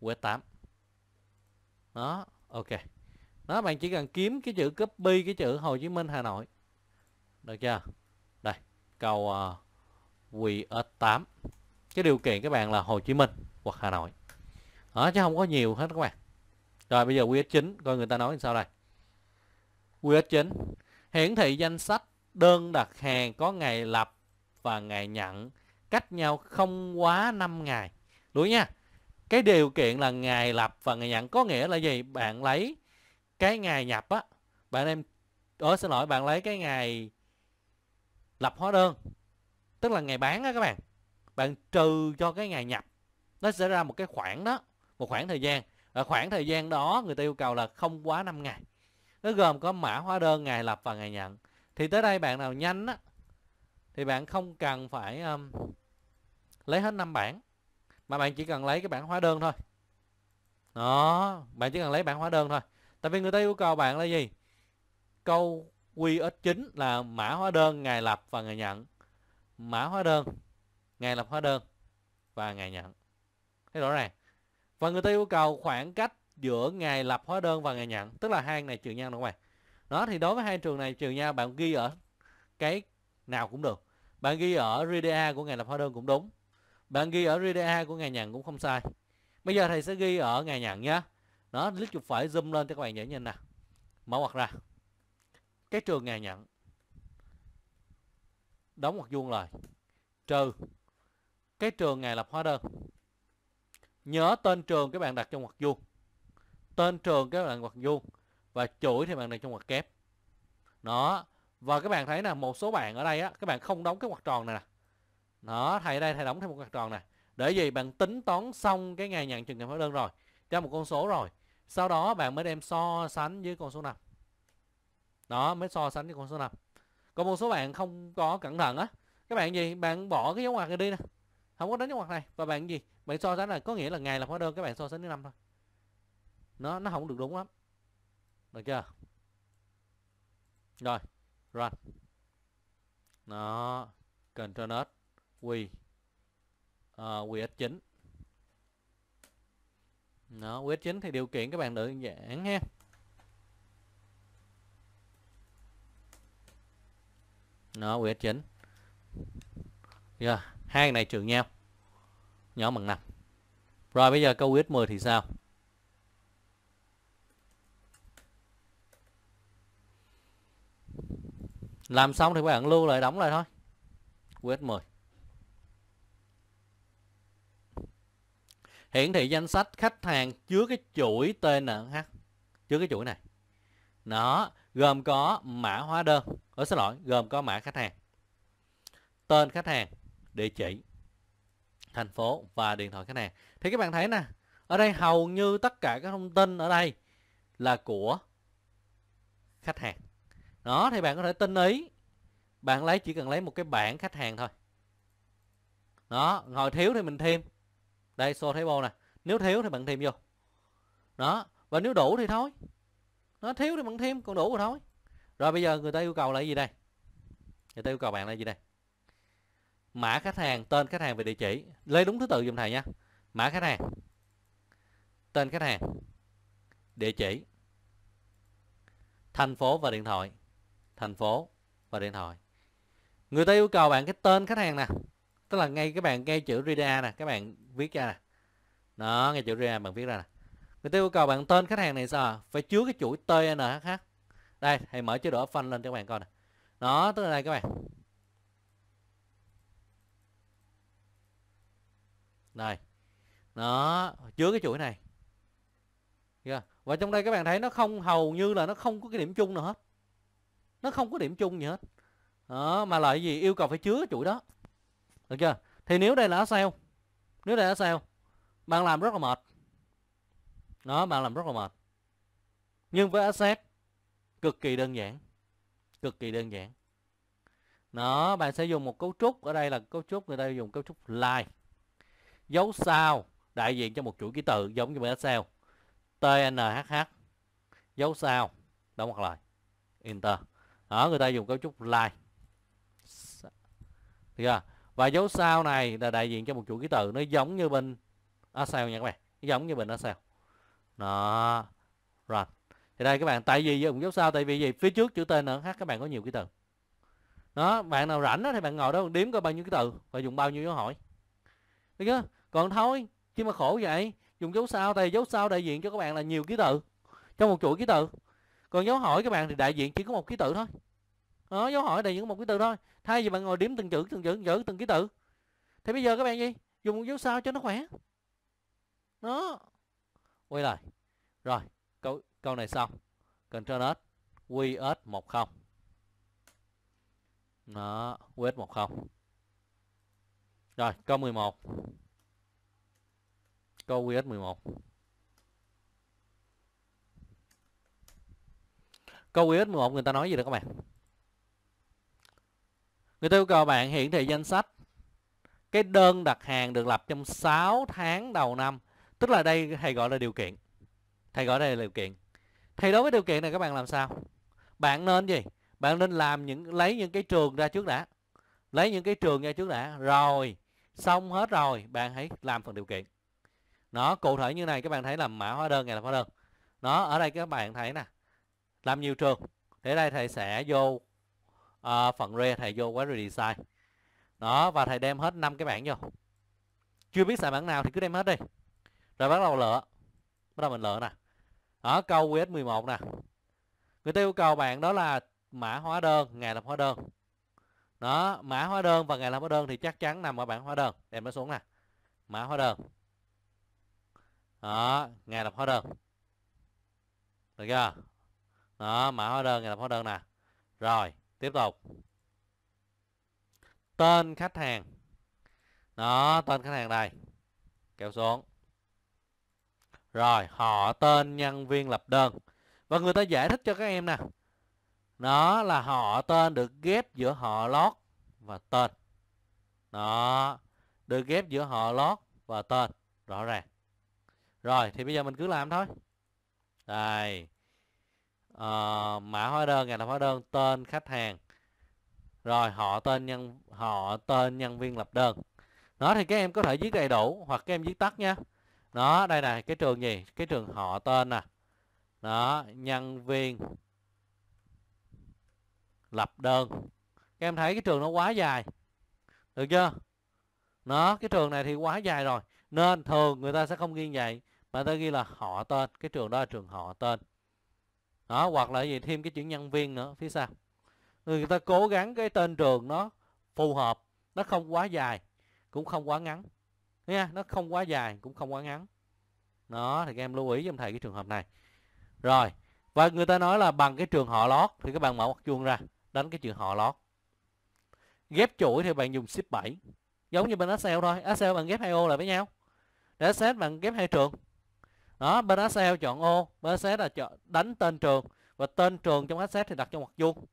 q 8 đó ok đó bạn chỉ cần kiếm cái chữ copy cái chữ Hồ Chí Minh Hà Nội được chưa đây cầu uh, QR8 cái điều kiện các bạn là Hồ Chí Minh hoặc Hà Nội đó chứ không có nhiều hết các bạn rồi bây giờ QR9 coi người ta nói sao đây QR9 hiển thị danh sách đơn đặt hàng có ngày lập và ngày nhận cách nhau không quá 5 ngày đúng nha cái điều kiện là ngày lập và ngày nhận có nghĩa là gì bạn lấy cái ngày nhập á bạn em ở xin lỗi bạn lấy cái ngày lập hóa đơn tức là ngày bán á các bạn bạn trừ cho cái ngày nhập nó sẽ ra một cái khoảng đó một khoảng thời gian và khoảng thời gian đó người ta yêu cầu là không quá 5 ngày nó gồm có mã hóa đơn ngày lập và ngày nhận thì tới đây bạn nào nhanh á thì bạn không cần phải um, lấy hết năm bản mà bạn chỉ cần lấy cái bản hóa đơn thôi đó bạn chỉ cần lấy bản hóa đơn thôi tại vì người ta yêu cầu bạn là gì câu ít chính là mã hóa đơn ngày lập và ngày nhận mã hóa đơn ngày lập hóa đơn và ngày nhận thấy rõ ràng và người ta yêu cầu khoảng cách giữa ngày lập hóa đơn và ngày nhận tức là hai này trừ nhau đúng không bạn đó thì đối với hai trường này trừ nhau bạn ghi ở cái nào cũng được bạn ghi ở RDA của ngày lập hóa đơn cũng đúng bạn ghi ở RDA của ngày nhận cũng không sai bây giờ thầy sẽ ghi ở ngày nhận nhé nó lít chuột phải zoom lên cho các bạn dễ nhìn nè mở hoặc ra cái trường ngày nhận đóng hoặc vuông lại trừ cái trường ngày lập hóa đơn nhớ tên trường các bạn đặt trong hoặc vuông tên trường các bạn hoặc vuông và chuỗi thì bạn đặt trong hoặc kép Nó và các bạn thấy là một số bạn ở đây á các bạn không đóng cái hoặc tròn này nè đó thầy đây thầy đóng thêm một ngoặc tròn nè để gì bạn tính toán xong cái ngày nhận trường hợp hóa đơn rồi cho một con số rồi sau đó bạn mới đem so sánh với con số nào đó mới so sánh với con số 5 còn một số bạn không có cẩn thận á các bạn gì bạn bỏ cái dấu ngoặc này đi nè không có đánh dấu ngoặc này và bạn gì bạn so sánh là có nghĩa là ngày làm hóa đơn các bạn so sánh với năm thôi nó nó không được đúng lắm được chưa rồi run nó container quỳ à, quỳ f9 nó quỳ f9 thì điều kiện các bạn đơn giản ha nó quỳ f9 yeah. Dạ, hai này trừ nhau nhỏ bằng 5 rồi bây giờ câu quỳ f10 thì sao làm xong thì các bạn lưu lại đóng lại thôi quét 10 hiển thị danh sách khách hàng chứa cái chuỗi tên TNH chứa cái chuỗi này nó gồm có mã hóa đơn ở xin lỗi gồm có mã khách hàng tên khách hàng địa chỉ thành phố và điện thoại khách hàng thì các bạn thấy nè ở đây hầu như tất cả các thông tin ở đây là của khách hàng đó thì bạn có thể tin ý bạn lấy chỉ cần lấy một cái bảng khách hàng thôi đó ngồi thiếu thì mình thêm đây show table nè nếu thiếu thì bạn thêm vô đó và nếu đủ thì thôi nó thiếu thì bạn thêm còn đủ rồi thôi rồi bây giờ người ta yêu cầu là gì đây người ta yêu cầu bạn là gì đây mã khách hàng tên khách hàng về địa chỉ lấy đúng thứ tự giùm thầy nha mã khách hàng tên khách hàng địa chỉ thành phố và điện thoại thành phố và điện thoại người ta yêu cầu bạn cái tên khách hàng nè tức là ngay các bạn ngay chữ reader nè các bạn viết ra nè đó ngay chữ reader bạn viết ra nè người ta yêu cầu bạn tên khách hàng này sao phải chứa cái chuỗi tnhh đây thầy mở chế độ phân lên cho các bạn coi nè đó tức là đây các bạn này nó chứa cái chuỗi này yeah. và trong đây các bạn thấy nó không hầu như là nó không có cái điểm chung nào hết nó không có điểm chung gì hết đó, mà lại gì yêu cầu phải chứa cái chuỗi đó được chưa? Thì nếu đây là sale, nếu đây là sale, bạn làm rất là mệt. Đó, bạn làm rất là mệt. Nhưng với asset cực kỳ đơn giản. Cực kỳ đơn giản. Đó, bạn sẽ dùng một cấu trúc, ở đây là cấu trúc người ta dùng cấu trúc line. Dấu sao đại diện cho một chuỗi ký tự giống như với Excel. TNHH dấu sao đóng ngoặc lại enter. Đó, người ta dùng cấu trúc line. Được chưa? và dấu sao này là đại diện cho một chuỗi ký tự nó giống như bên sao nha các bạn giống như bên sao đó rồi thì đây các bạn tại vì dùng dấu sao tại vì gì phía trước chữ tên N H các bạn có nhiều ký tự đó bạn nào rảnh đó, thì bạn ngồi đó đếm coi bao nhiêu ký tự và dùng bao nhiêu dấu hỏi được chưa còn thôi khi mà khổ vậy dùng dấu sao tại dấu sao đại diện cho các bạn là nhiều ký tự trong một chuỗi ký tự còn dấu hỏi các bạn thì đại diện chỉ có một ký tự thôi đó, ờ, dấu hỏi đầy những một ký tự thôi thay vì bạn ngồi điểm từng chữ từng chữ từng chữ từng ký tự thì bây giờ các bạn gì dùng dấu sao cho nó khỏe đó quay lại rồi câu câu này xong Ctrl S QS một không đó QS một không rồi câu 11 câu QS 11 câu QS 11 người ta nói gì đó các bạn Người ta yêu cầu bạn hiển thị danh sách cái đơn đặt hàng được lập trong 6 tháng đầu năm. Tức là đây thầy gọi là điều kiện. Thầy gọi đây là điều kiện. Thì đối với điều kiện này các bạn làm sao? Bạn nên gì? Bạn nên làm những lấy những cái trường ra trước đã. Lấy những cái trường ra trước đã. Rồi, xong hết rồi, bạn hãy làm phần điều kiện. Nó cụ thể như này các bạn thấy là mã hóa đơn ngày là hóa đơn. Nó ở đây các bạn thấy nè. Làm nhiều trường. Thế đây thầy sẽ vô à, phần re thầy vô query design đó và thầy đem hết năm cái bản vô chưa biết xài bản nào thì cứ đem hết đi rồi bắt đầu lựa bắt đầu mình lựa nè ở câu QS11 nè người ta yêu cầu bạn đó là mã hóa đơn ngày làm hóa đơn đó mã hóa đơn và ngày làm hóa đơn thì chắc chắn nằm ở bảng hóa đơn đem nó xuống nè mã hóa đơn đó ngày làm hóa đơn được chưa đó mã hóa đơn ngày làm hóa đơn nè rồi tiếp tục tên khách hàng đó tên khách hàng đây kéo xuống rồi họ tên nhân viên lập đơn và người ta giải thích cho các em nè nó là họ tên được ghép giữa họ lót và tên đó được ghép giữa họ lót và tên rõ ràng rồi thì bây giờ mình cứ làm thôi đây uh, mã hóa đơn ngày làm hóa đơn tên khách hàng rồi họ tên nhân họ tên nhân viên lập đơn đó thì các em có thể viết đầy đủ hoặc các em viết tắt nha đó đây này cái trường gì cái trường họ tên nè đó nhân viên lập đơn các em thấy cái trường nó quá dài được chưa nó cái trường này thì quá dài rồi nên thường người ta sẽ không ghi vậy mà ta ghi là họ tên cái trường đó là trường họ tên đó hoặc là gì thêm cái chữ nhân viên nữa phía sau người ta cố gắng cái tên trường nó phù hợp nó không quá dài cũng không quá ngắn nha nó không quá dài cũng không quá ngắn đó thì các em lưu ý giùm thầy cái trường hợp này rồi và người ta nói là bằng cái trường họ lót thì các bạn mở hoặc chuông ra đánh cái chữ họ lót ghép chuỗi thì bạn dùng ship 7 giống như bên Excel thôi Excel bạn ghép hai ô lại với nhau để Excel bạn ghép hai trường đó bên Excel chọn ô bên Excel là chọn đánh tên trường và tên trường trong Excel thì đặt trong mặt vuông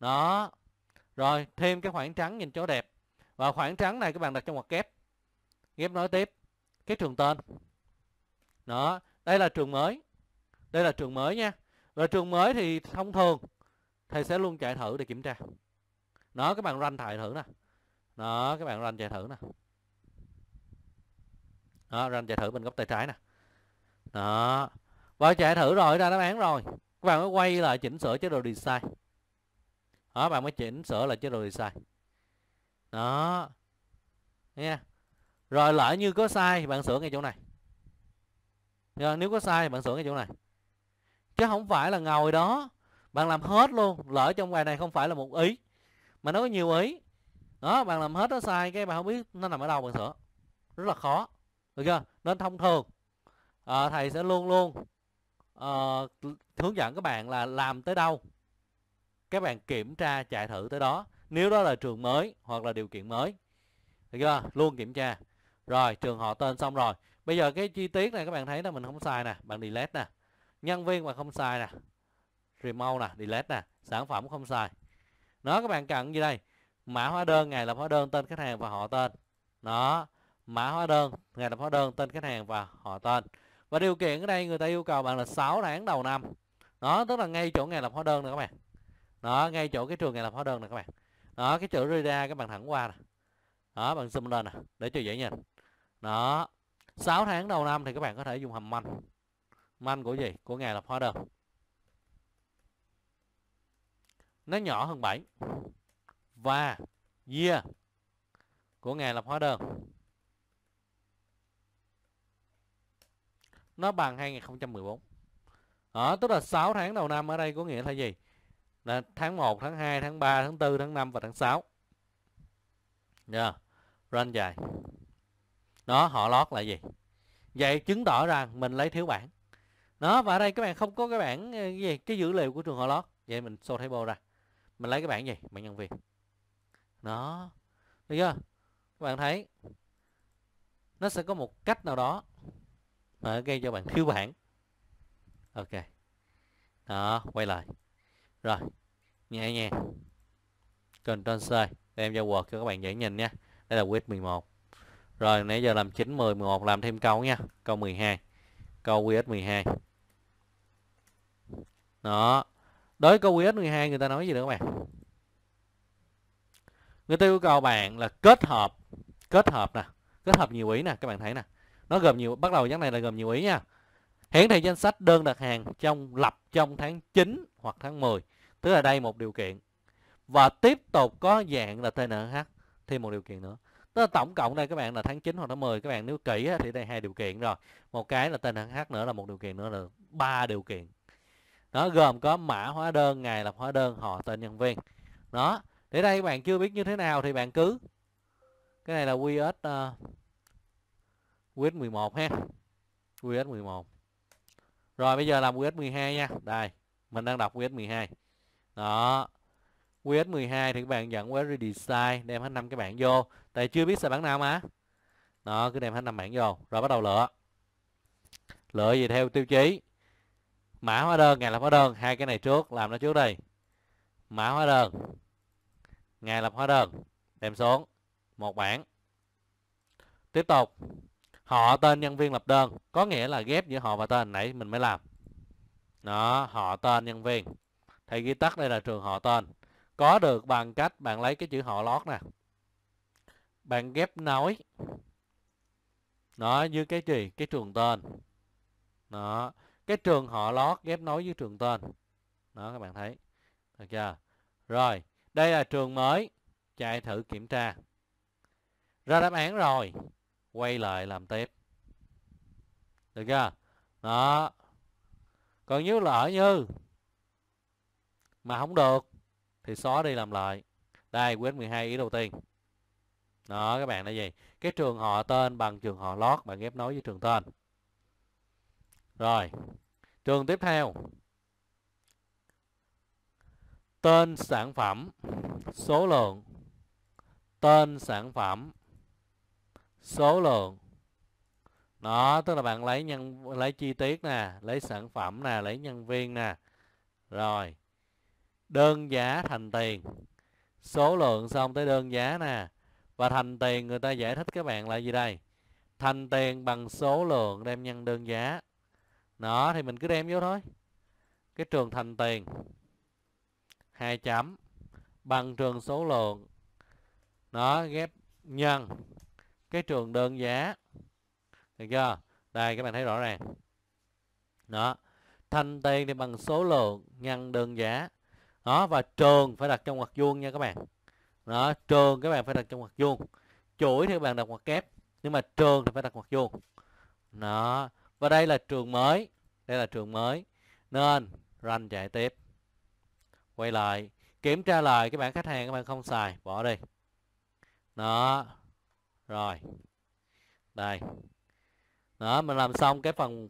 đó rồi thêm cái khoảng trắng nhìn chỗ đẹp và khoảng trắng này các bạn đặt trong ngoặc kép ghép nói tiếp cái trường tên đó đây là trường mới đây là trường mới nha và trường mới thì thông thường thầy sẽ luôn chạy thử để kiểm tra đó các bạn ranh thầy thử nè đó các bạn ranh chạy thử nè đó ranh chạy thử bên góc tay trái nè đó và chạy thử rồi ra đáp án rồi các bạn mới quay lại chỉnh sửa chế độ design đó bạn mới chỉnh sửa lại chế độ design đó nha rồi lỡ như có sai bạn sửa ngay chỗ này rồi, nếu có sai bạn sửa ngay chỗ này chứ không phải là ngồi đó bạn làm hết luôn lỡ trong bài này không phải là một ý mà nó có nhiều ý đó bạn làm hết nó sai cái bạn không biết nó nằm ở đâu bạn sửa rất là khó được chưa nên thông thường à, thầy sẽ luôn luôn à, hướng dẫn các bạn là làm tới đâu các bạn kiểm tra chạy thử tới đó nếu đó là trường mới hoặc là điều kiện mới được chưa luôn kiểm tra rồi trường họ tên xong rồi bây giờ cái chi tiết này các bạn thấy là mình không xài nè bạn delete nè nhân viên mà không xài nè remote nè delete nè sản phẩm không xài nó các bạn cần gì đây mã hóa đơn ngày lập hóa đơn tên khách hàng và họ tên đó mã hóa đơn ngày lập hóa đơn tên khách hàng và họ tên và điều kiện ở đây người ta yêu cầu bạn là 6 tháng đầu năm đó tức là ngay chỗ ngày lập hóa đơn nè các bạn đó ngay chỗ cái trường ngày lập hóa đơn nè các bạn đó cái chữ ra các bạn thẳng qua nè đó bạn zoom lên nè để cho dễ nhìn đó 6 tháng đầu năm thì các bạn có thể dùng hầm manh manh của gì của ngày lập hóa đơn nó nhỏ hơn 7 và year của ngày lập hóa đơn nó bằng 2014 đó tức là 6 tháng đầu năm ở đây có nghĩa là gì là tháng 1 tháng 2 tháng 3 tháng 4 tháng 5 và tháng 6 nha yeah. run dài đó họ lót là gì vậy chứng tỏ rằng mình lấy thiếu bản đó và ở đây các bạn không có cái bản ờ, cái gì cái dữ liệu của trường họ lót vậy mình show table ra mình lấy cái bản gì bản nhân viên đó được chưa các bạn thấy nó sẽ có một cách nào đó mà gây cho bạn thiếu bản ok đó quay lại rồi nhẹ nhàng Ctrl C Để em ra Word cho các bạn dễ nhìn nha Đây là Quid 11 Rồi nãy giờ làm 9, 10, 11 làm thêm câu nha Câu 12 Câu QS 12 Đó Đối với câu QS 12 người ta nói gì nữa các bạn Người ta yêu cầu bạn là kết hợp Kết hợp nè Kết hợp nhiều ý nè các bạn thấy nè nó gồm nhiều bắt đầu dán này là gồm nhiều ý nha hiển thị danh sách đơn đặt hàng trong lập trong tháng 9 hoặc tháng 10 tức là đây một điều kiện và tiếp tục có dạng là TNH thêm một điều kiện nữa tức là tổng cộng đây các bạn là tháng 9 hoặc tháng 10 các bạn nếu kỹ thì đây hai điều kiện rồi một cái là TNH nữa là một điều kiện nữa là ba điều kiện nó gồm có mã hóa đơn ngày lập hóa đơn họ tên nhân viên đó để đây các bạn chưa biết như thế nào thì bạn cứ cái này là QS uh, QS11 ha QS11 rồi bây giờ làm QS12 nha đây mình đang đọc QS12 đó QS12 thì các bạn dẫn QS Redesign đem hết năm cái bảng vô tại chưa biết sẽ bản nào mà đó cứ đem hết năm bảng vô rồi bắt đầu lựa lựa gì theo tiêu chí mã hóa đơn ngày lập hóa đơn hai cái này trước làm nó trước đi mã hóa đơn ngày lập hóa đơn đem xuống một bảng tiếp tục họ tên nhân viên lập đơn có nghĩa là ghép giữa họ và tên nãy mình mới làm đó họ tên nhân viên thầy ghi tắt đây là trường họ tên có được bằng cách bạn lấy cái chữ họ lót nè bạn ghép nối nó như cái gì cái trường tên đó cái trường họ lót ghép nối với trường tên đó các bạn thấy được chưa rồi đây là trường mới chạy thử kiểm tra ra đáp án rồi quay lại làm tiếp được chưa đó còn nếu lỡ như mà không được thì xóa đi làm lại đây quên 12 ý đầu tiên đó các bạn là gì cái trường họ tên bằng trường họ lót bạn ghép nối với trường tên rồi trường tiếp theo tên sản phẩm số lượng tên sản phẩm số lượng đó tức là bạn lấy nhân lấy chi tiết nè lấy sản phẩm nè lấy nhân viên nè rồi đơn giá thành tiền số lượng xong tới đơn giá nè và thành tiền người ta giải thích các bạn là gì đây thành tiền bằng số lượng đem nhân đơn giá nó thì mình cứ đem vô thôi cái trường thành tiền hai chấm bằng trường số lượng nó ghép nhân cái trường đơn giá được chưa đây các bạn thấy rõ ràng đó thanh tiền thì bằng số lượng nhân đơn giá đó và trường phải đặt trong ngoặc vuông nha các bạn đó trường các bạn phải đặt trong ngoặc vuông chuỗi thì các bạn đặt ngoặc kép nhưng mà trường thì phải đặt ngoặc vuông đó và đây là trường mới đây là trường mới nên run chạy tiếp quay lại kiểm tra lại các bạn khách hàng các bạn không xài bỏ đi đó rồi đây đó mình làm xong cái phần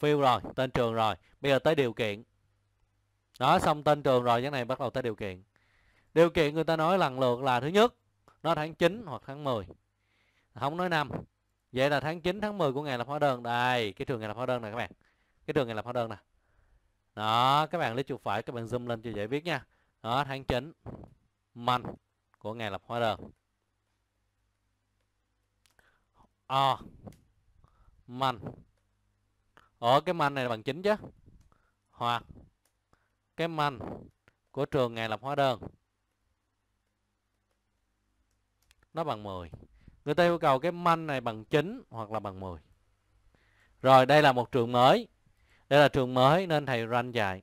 fill rồi tên trường rồi bây giờ tới điều kiện đó xong tên trường rồi cái này bắt đầu tới điều kiện điều kiện người ta nói lần lượt là thứ nhất nó tháng 9 hoặc tháng 10 không nói năm vậy là tháng 9 tháng 10 của ngày lập hóa đơn đây cái trường ngày lập hóa đơn này các bạn cái trường ngày lập hóa đơn nè đó các bạn lấy chuột phải các bạn zoom lên cho dễ viết nha đó tháng 9 month của ngày lập hóa đơn o man ở cái man này là bằng chính chứ hoặc cái man của trường ngày lập hóa đơn nó bằng 10 người ta yêu cầu cái man này bằng 9 hoặc là bằng 10 rồi đây là một trường mới đây là trường mới nên thầy ranh dài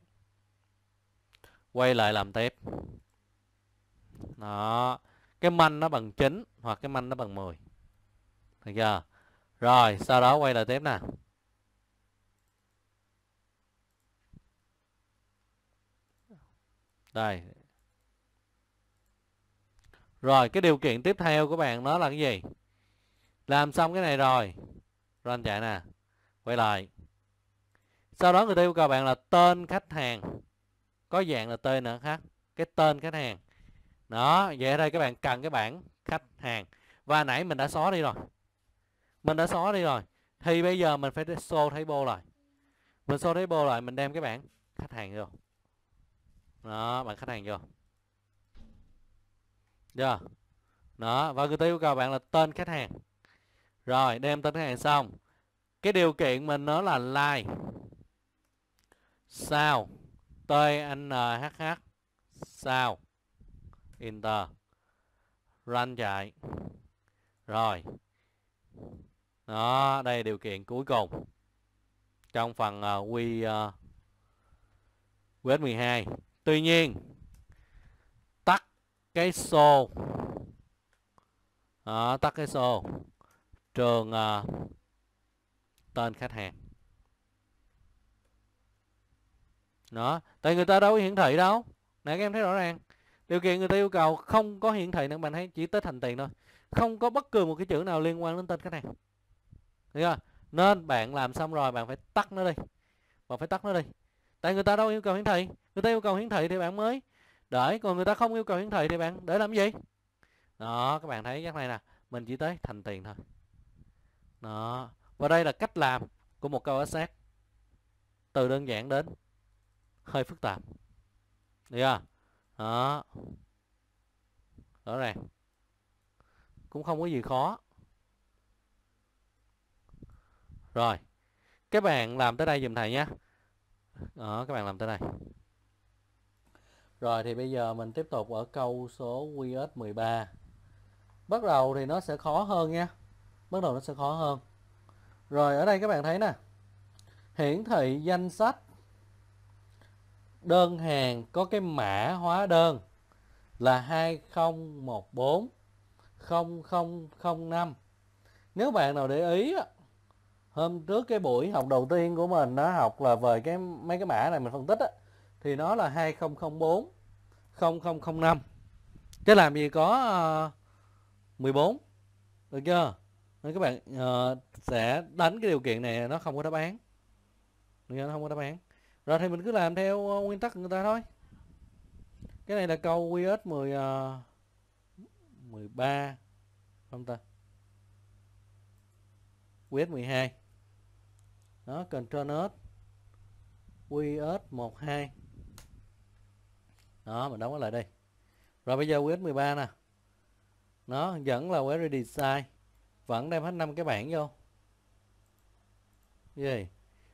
quay lại làm tiếp đó cái man nó bằng 9 hoặc cái man nó bằng 10 được chưa rồi sau đó quay lại tiếp nè đây rồi cái điều kiện tiếp theo của bạn nó là cái gì làm xong cái này rồi rồi anh chạy nè quay lại sau đó người ta yêu cầu bạn là tên khách hàng có dạng là tên nữa khác cái tên khách hàng đó vậy ở đây các bạn cần cái bảng khách hàng và nãy mình đã xóa đi rồi mình đã xóa đi rồi thì bây giờ mình phải show table lại mình show table lại mình đem cái bảng khách hàng vô đó bảng khách hàng vô chưa dạ. đó và người ta yêu cầu bạn là tên khách hàng rồi đem tên khách hàng xong cái điều kiện mình nó là like sao t n h h sao enter run chạy rồi đó đây điều kiện cuối cùng trong phần uh, quy uh, QS 12 tuy nhiên tắt cái xô đó, tắt cái xô trường uh, tên khách hàng đó tại người ta đâu có hiển thị đâu nãy các em thấy rõ ràng điều kiện người ta yêu cầu không có hiển thị nữa bạn thấy chỉ tới thành tiền thôi không có bất cứ một cái chữ nào liên quan đến tên khách hàng Thấy chưa? Nên bạn làm xong rồi bạn phải tắt nó đi. Bạn phải tắt nó đi. Tại người ta đâu yêu cầu hiển thị. Người ta yêu cầu hiển thị thì bạn mới để. Còn người ta không yêu cầu hiển thị thì bạn để làm gì? Đó, các bạn thấy cái này nè. Mình chỉ tới thành tiền thôi. Đó. Và đây là cách làm của một câu xác Từ đơn giản đến hơi phức tạp. Được chưa? Đó. Rõ ràng. Cũng không có gì khó. rồi các bạn làm tới đây dùm thầy nhé đó các bạn làm tới đây rồi thì bây giờ mình tiếp tục ở câu số QS13 bắt đầu thì nó sẽ khó hơn nha bắt đầu nó sẽ khó hơn rồi ở đây các bạn thấy nè hiển thị danh sách đơn hàng có cái mã hóa đơn là 2014 0005 nếu bạn nào để ý á hôm trước cái buổi học đầu tiên của mình nó học là về cái mấy cái mã này mình phân tích á thì nó là 2004 0005 cái làm gì có uh, ờ, 14 được chưa nên các bạn uh, sẽ đánh cái điều kiện này nó không có đáp án được chưa? nó không có đáp án rồi thì mình cứ làm theo uh, nguyên tắc người ta thôi cái này là câu QS 10 uh, 13 không ta QS 12 đó control s qs 12 đó mình đóng lại đây rồi bây giờ qs 13 nè nó vẫn là query design vẫn đem hết năm cái bảng vô gì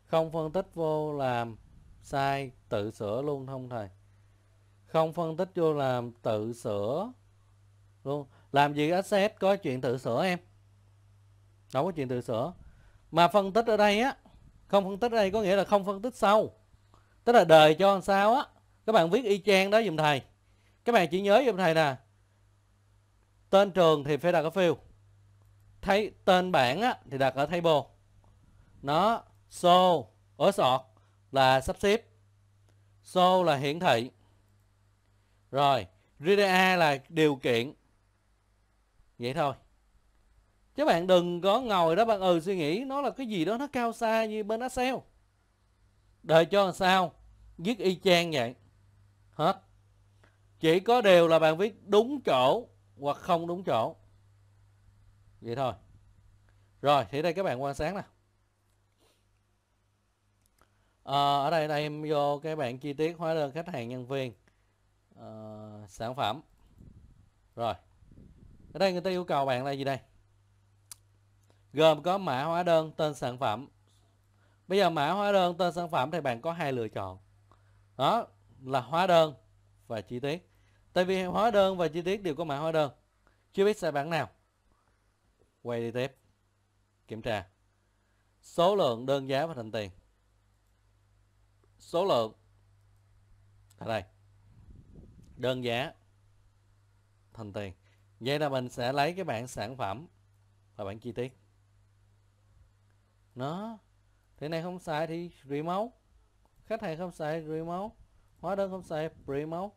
không phân tích vô làm sai tự sửa luôn không thầy không phân tích vô làm tự sửa luôn làm gì access có chuyện tự sửa em đâu có chuyện tự sửa mà phân tích ở đây á không phân tích đây có nghĩa là không phân tích sâu tức là đời cho làm sao á các bạn viết y chang đó dùm thầy các bạn chỉ nhớ dùm thầy nè tên trường thì phải đặt ở field thấy tên bảng á, thì đặt ở table nó show ở sọt là sắp xếp show là hiển thị rồi RDA là điều kiện vậy thôi chứ bạn đừng có ngồi đó bạn ừ suy nghĩ nó là cái gì đó nó cao xa như bên Excel đợi cho làm sao viết y chang vậy hết chỉ có điều là bạn viết đúng chỗ hoặc không đúng chỗ vậy thôi rồi thì đây các bạn quan sát nè à, ở đây đây em vô cái bạn chi tiết hóa đơn khách hàng nhân viên à, sản phẩm rồi ở đây người ta yêu cầu bạn là gì đây gồm có mã hóa đơn, tên sản phẩm. Bây giờ mã hóa đơn, tên sản phẩm thì bạn có hai lựa chọn. Đó là hóa đơn và chi tiết. Tại vì hóa đơn và chi tiết đều có mã hóa đơn. Chưa biết sẽ bản nào. Quay đi tiếp. Kiểm tra. Số lượng đơn giá và thành tiền. Số lượng. Ở đây. Đơn giá. Thành tiền. Vậy là mình sẽ lấy cái bảng sản phẩm và bảng chi tiết nó thế này không xài thì remote khách hàng không xài remote hóa đơn không xài remote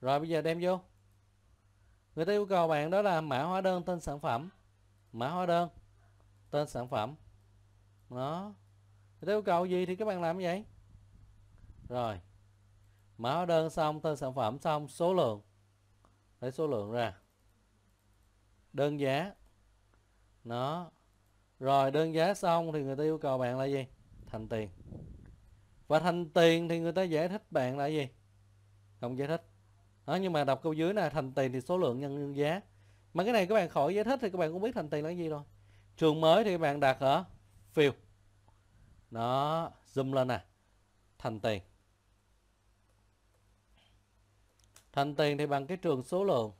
rồi bây giờ đem vô người ta yêu cầu bạn đó là mã hóa đơn tên sản phẩm mã hóa đơn tên sản phẩm nó người ta yêu cầu gì thì các bạn làm vậy rồi mã hóa đơn xong tên sản phẩm xong số lượng lấy số lượng ra đơn giá nó rồi đơn giá xong thì người ta yêu cầu bạn là gì thành tiền và thành tiền thì người ta giải thích bạn là gì không giải thích đó, nhưng mà đọc câu dưới này thành tiền thì số lượng nhân giá mà cái này các bạn khỏi giải thích thì các bạn cũng biết thành tiền là gì rồi trường mới thì các bạn đặt ở field nó zoom lên nè thành tiền thành tiền thì bằng cái trường số lượng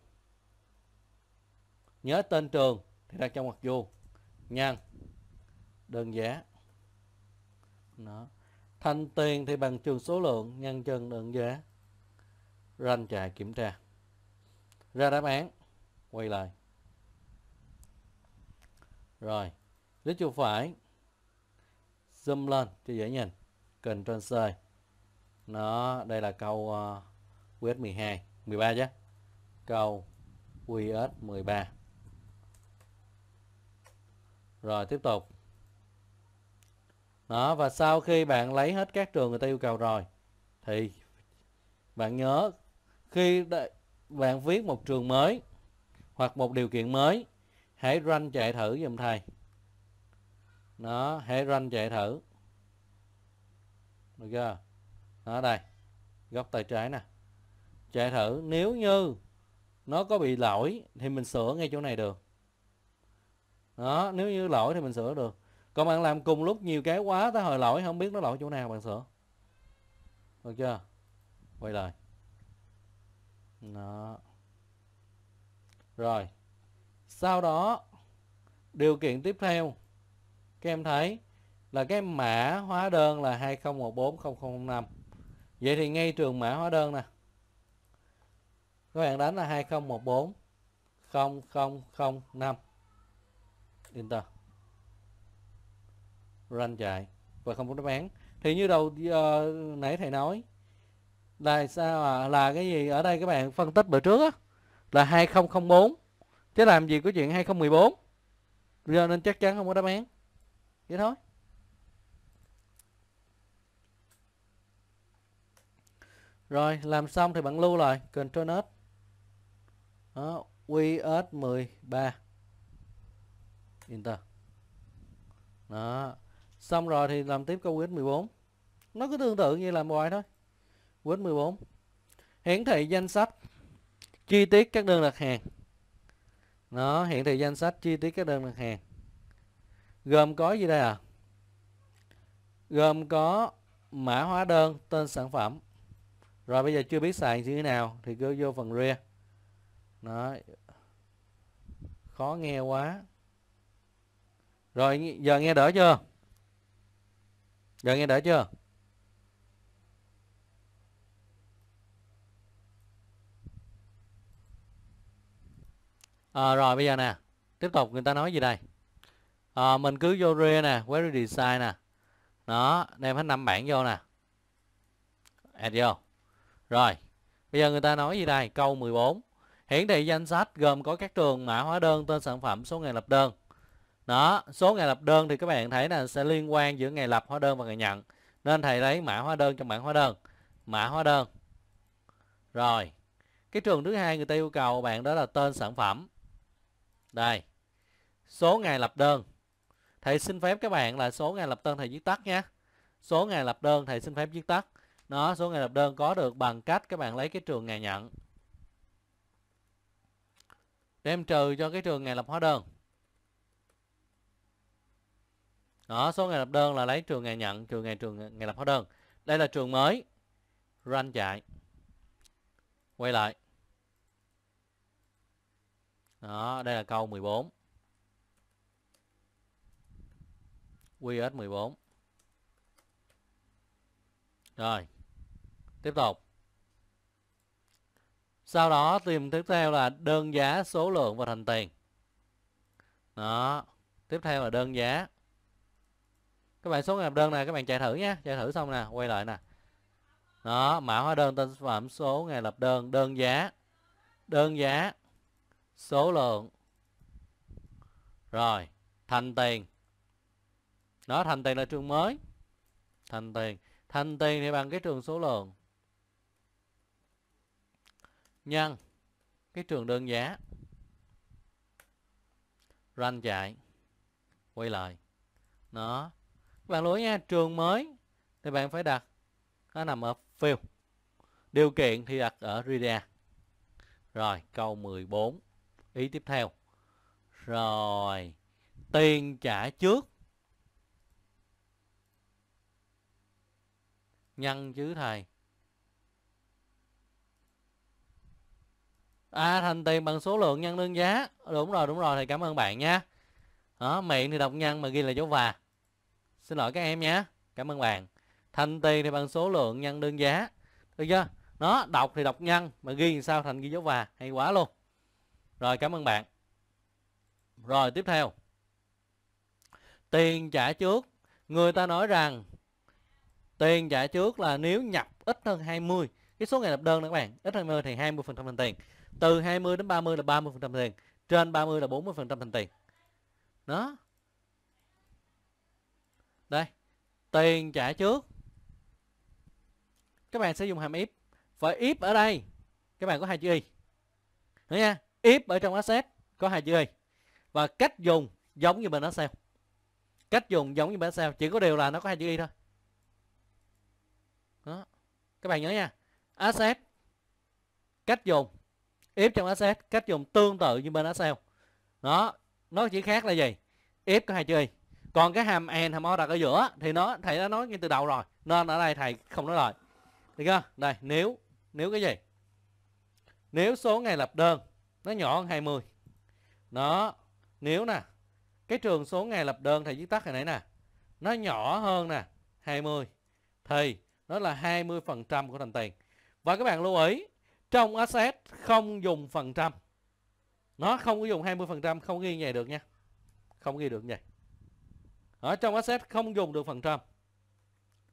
nhớ tên trường thì đặt trong ngoặc vuông nhân đơn giá Đó. thanh tiền thì bằng trường số lượng nhân chân đơn giá ranh chạy kiểm tra ra đáp án quay lại rồi click chuột phải zoom lên cho dễ nhìn cần Ctrl C nó đây là câu uh, QS 12 13 chứ câu QS 13 rồi tiếp tục đó và sau khi bạn lấy hết các trường người ta yêu cầu rồi thì bạn nhớ khi bạn viết một trường mới hoặc một điều kiện mới hãy run chạy thử giùm thầy nó hãy run chạy thử được chưa đó đây góc tay trái nè chạy thử nếu như nó có bị lỗi thì mình sửa ngay chỗ này được đó nếu như lỗi thì mình sửa được còn bạn làm cùng lúc nhiều cái quá tới hồi lỗi không biết nó lỗi chỗ nào bạn sửa được chưa quay lại đó rồi sau đó điều kiện tiếp theo các em thấy là cái mã hóa đơn là 20140005 vậy thì ngay trường mã hóa đơn nè các bạn đánh là 2014 0005 enter ranh chạy và không có đáp án thì như đầu uh, nãy thầy nói là sao à? là cái gì ở đây các bạn phân tích bữa trước á, là 2004 chứ làm gì có chuyện 2014 giờ nên chắc chắn không có đáp án vậy thôi rồi làm xong thì bạn lưu lại control net đó QS13 enter đó xong rồi thì làm tiếp câu QX14 nó cứ tương tự như làm hoài thôi QX14 hiển thị danh sách chi tiết các đơn đặt hàng nó hiển thị danh sách chi tiết các đơn đặt hàng gồm có gì đây à gồm có mã hóa đơn tên sản phẩm rồi bây giờ chưa biết xài như thế nào thì cứ vô phần ria nó khó nghe quá rồi giờ nghe đỡ chưa rồi nghe đã chưa? À, rồi bây giờ nè, tiếp tục người ta nói gì đây? À, mình cứ vô re nè, query design nè. Đó, đem hết năm bảng vô nè. Add vô. Rồi, bây giờ người ta nói gì đây? Câu 14. Hiển thị danh sách gồm có các trường mã hóa đơn, tên sản phẩm, số ngày lập đơn đó số ngày lập đơn thì các bạn thấy là sẽ liên quan giữa ngày lập hóa đơn và ngày nhận nên thầy lấy mã hóa đơn trong bảng hóa đơn mã hóa đơn rồi cái trường thứ hai người ta yêu cầu bạn đó là tên sản phẩm đây số ngày lập đơn thầy xin phép các bạn là số ngày lập đơn thầy viết tắt nhé số ngày lập đơn thầy xin phép viết tắt nó số ngày lập đơn có được bằng cách các bạn lấy cái trường ngày nhận đem trừ cho cái trường ngày lập hóa đơn đó số ngày lập đơn là lấy trường ngày nhận trường ngày trường ngày lập hóa đơn đây là trường mới run chạy quay lại đó đây là câu 14 QS 14 rồi tiếp tục sau đó tìm tiếp theo là đơn giá số lượng và thành tiền đó tiếp theo là đơn giá các bạn số hợp đơn này các bạn chạy thử nhé chạy thử xong nè quay lại nè đó mã hóa đơn tên sản phẩm số ngày lập đơn đơn giá đơn giá số lượng rồi thành tiền nó thành tiền là trường mới thành tiền thành tiền thì bằng cái trường số lượng nhân cái trường đơn giá ranh chạy quay lại nó bạn lưu ý nha trường mới thì bạn phải đặt nó nằm ở field điều kiện thì đặt ở reader rồi câu 14 ý tiếp theo rồi tiền trả trước nhân chứ thầy À thành tiền bằng số lượng nhân đơn giá Đúng rồi đúng rồi thầy cảm ơn bạn nha Đó miệng thì đọc nhân mà ghi là dấu và Xin lỗi các em nhé. Cảm ơn bạn. Thành tiền thì bằng số lượng nhân đơn giá. Được chưa? Nó đọc thì đọc nhân mà ghi làm sao thành ghi dấu và. Hay quá luôn. Rồi cảm ơn bạn. Rồi tiếp theo. Tiền trả trước. Người ta nói rằng tiền trả trước là nếu nhập ít hơn 20 cái số ngày lập đơn đó các bạn ít hơn 20 thì 20 phần trăm thành tiền từ 20 đến 30 là 30 phần trăm tiền trên 30 là 40 phần trăm thành tiền đó đây tiền trả trước các bạn sẽ dùng hàm if và if ở đây các bạn có hai chữ y nữa nha if ở trong asset có hai chữ y và cách dùng giống như bên excel cách dùng giống như bên excel chỉ có điều là nó có hai chữ y thôi đó các bạn nhớ nha asset cách dùng if trong asset cách dùng tương tự như bên excel đó nó chỉ khác là gì if có hai chữ y còn cái hàm and hàm or đặt ở giữa thì nó thầy đã nói ngay từ đầu rồi nên ở đây thầy không nói lời được chưa đây nếu nếu cái gì nếu số ngày lập đơn nó nhỏ hơn 20 nó nếu nè cái trường số ngày lập đơn thầy viết tắt hồi nãy nè nó nhỏ hơn nè 20 thì nó là 20% của thành tiền và các bạn lưu ý trong asset không dùng phần trăm nó không có dùng 20% không ghi như vậy được nha không ghi được như vậy ở trong asset không dùng được phần trăm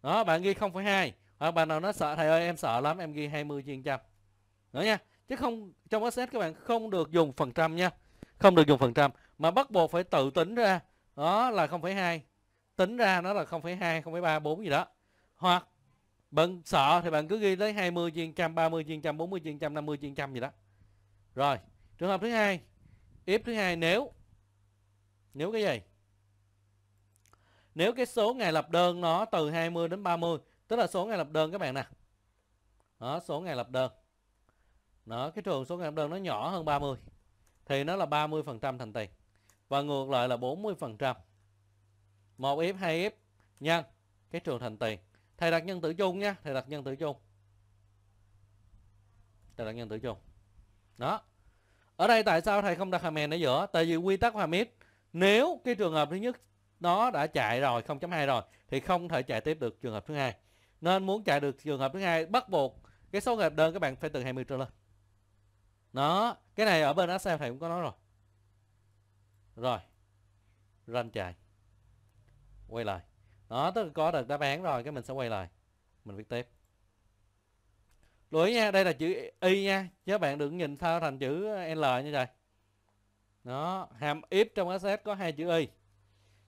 đó bạn ghi 0,2 hoặc bạn nào nó sợ thầy ơi em sợ lắm em ghi 20 trên trăm nữa nha chứ không trong asset các bạn không được dùng phần trăm nha không được dùng phần trăm mà bắt buộc phải tự tính ra đó là 0,2 tính ra nó là 0,2 0,3 4 gì đó hoặc bạn sợ thì bạn cứ ghi tới 20 trên trăm 30 trên trăm 40 trên trăm 50 trên trăm gì đó rồi trường hợp thứ hai if thứ hai nếu nếu cái gì nếu cái số ngày lập đơn nó từ 20 đến 30, tức là số ngày lập đơn các bạn nè. Đó, số ngày lập đơn. Đó, cái trường số ngày lập đơn nó nhỏ hơn 30 thì nó là 30% thành tiền. Và ngược lại là 40%. 1F, 2F nhân cái trường thành tiền. Thầy đặt nhân tử chung nha, thầy đặt nhân tử chung. Thầy đặt nhân tử chung. Đó. Ở đây tại sao thầy không đặt hàm hèn ở giữa? Tại vì quy tắc hàm ít. Nếu cái trường hợp thứ nhất nó đã chạy rồi 0.2 rồi thì không thể chạy tiếp được trường hợp thứ hai nên muốn chạy được trường hợp thứ hai bắt buộc cái số hợp đơn các bạn phải từ 20 trở lên nó cái này ở bên ASEAN thầy cũng có nói rồi rồi ranh chạy quay lại đó tức là có được đáp án rồi cái mình sẽ quay lại mình viết tiếp lưu ý nha đây là chữ y nha chứ bạn đừng nhìn sao thành chữ l như vậy đó hàm if trong asset có hai chữ y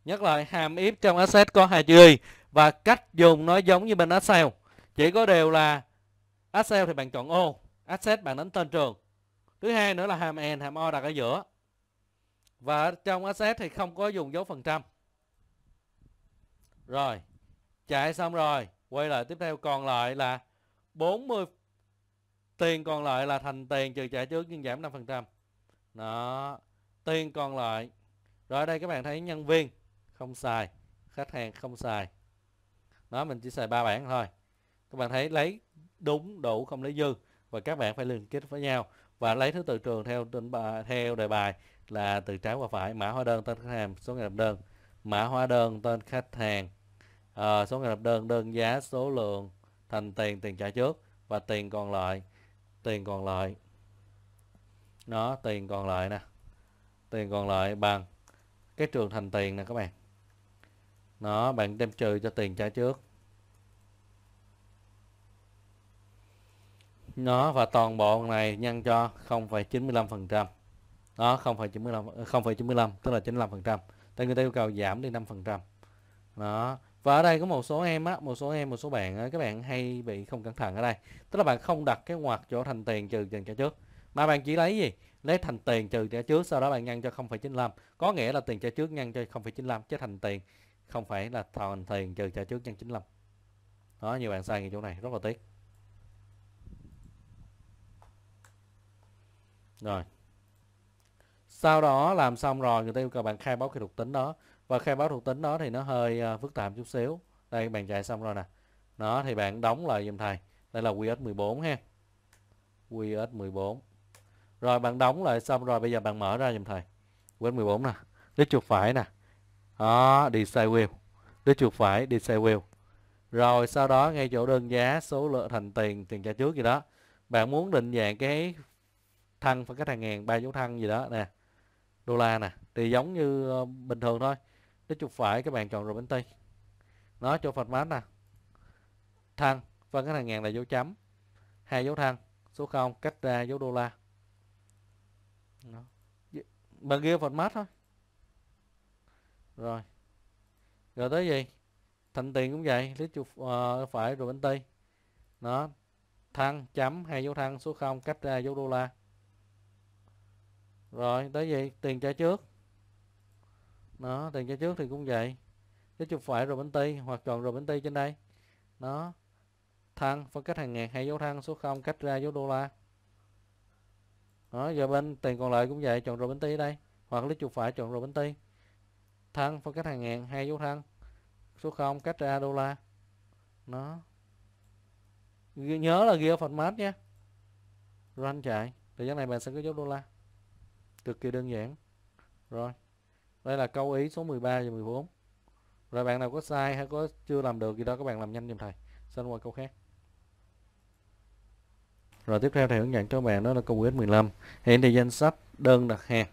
Nhắc lại hàm if trong asset có hai chữ y và cách dùng nó giống như bên Excel. Chỉ có điều là Excel thì bạn chọn ô, asset bạn đánh tên trường. Thứ hai nữa là hàm and, hàm o đặt ở giữa. Và trong asset thì không có dùng dấu phần trăm. Rồi, chạy xong rồi, quay lại tiếp theo còn lại là 40 tiền còn lại là thành tiền trừ trả trước nhưng giảm 5%. Đó, tiền còn lại. Rồi ở đây các bạn thấy nhân viên không xài khách hàng không xài đó mình chỉ xài ba bảng thôi các bạn thấy lấy đúng đủ không lấy dư và các bạn phải liên kết với nhau và lấy thứ tự trường theo trên bài theo đề bài là từ trái qua phải mã hóa đơn tên khách hàng số ngày lập đơn mã hóa đơn tên khách hàng à, số ngày lập đơn đơn giá số lượng thành tiền tiền trả trước và tiền còn lại tiền còn lại nó tiền còn lại nè tiền còn lại bằng cái trường thành tiền nè các bạn đó bạn đem trừ cho tiền trả trước nó và toàn bộ này nhân cho 0,95 phần trăm đó 0,95 0,95 tức là 95 phần trăm tại người ta yêu cầu giảm đi 5 phần trăm đó và ở đây có một số em á một số em một số bạn á, các bạn hay bị không cẩn thận ở đây tức là bạn không đặt cái ngoặc chỗ thành tiền trừ tiền trả trước mà bạn chỉ lấy gì lấy thành tiền trừ trả trước sau đó bạn nhân cho 0,95 có nghĩa là tiền trả trước nhân cho 0,95 chứ thành tiền không phải là thành tiền trừ trả trước nhân 95 đó nhiều bạn sai ngay chỗ này rất là tiếc rồi sau đó làm xong rồi người ta yêu cầu bạn khai báo cái thuộc tính đó và khai báo thuộc tính đó thì nó hơi à, phức tạp chút xíu đây bạn chạy xong rồi nè nó thì bạn đóng lại dùm thầy đây là QS14 ha QS14 rồi bạn đóng lại xong rồi bây giờ bạn mở ra dùm thầy QS14 nè click chuột phải nè đó đi wheel, đi chuột phải đi wheel, rồi sau đó ngay chỗ đơn giá số lượng thành tiền tiền trả trước gì đó bạn muốn định dạng cái thăng và khách hàng ngàn ba dấu thăng gì đó nè đô la nè thì giống như ờ, bình thường thôi nó chụp phải các bạn chọn rồi bánh tây nó chỗ phật mát nè thăng phân khách hàng ngàn là dấu chấm hai dấu thăng số 0 cách ra dấu đô la bên kia phật mát thôi rồi rồi tới gì thành tiền cũng vậy lít chuột uh, ờ, phải rồi bên tây nó thăng chấm hai dấu thăng số 0 cách ra dấu đô la rồi tới gì tiền trả trước nó tiền trả trước thì cũng vậy lít chuột phải rồi bên tây hoặc chọn rồi bên tây trên đây nó thăng phân cách hàng ngàn hai dấu thăng số 0 cách ra dấu đô la đó giờ bên tiền còn lại cũng vậy chọn rồi bên tây đây hoặc lít chuột phải chọn rồi bên tây thân phân cách hàng ngàn hai dấu thân số 0 cách ra đô la nó nhớ là ghi format nhé run chạy thời gian này bạn sẽ có dấu đô la cực kỳ đơn giản rồi đây là câu ý số 13 và 14 rồi bạn nào có sai hay có chưa làm được gì đó các bạn làm nhanh giùm thầy xin qua câu khác rồi tiếp theo thầy hướng dẫn cho bạn đó là câu quyết 15 hiện thì danh sách đơn đặt hàng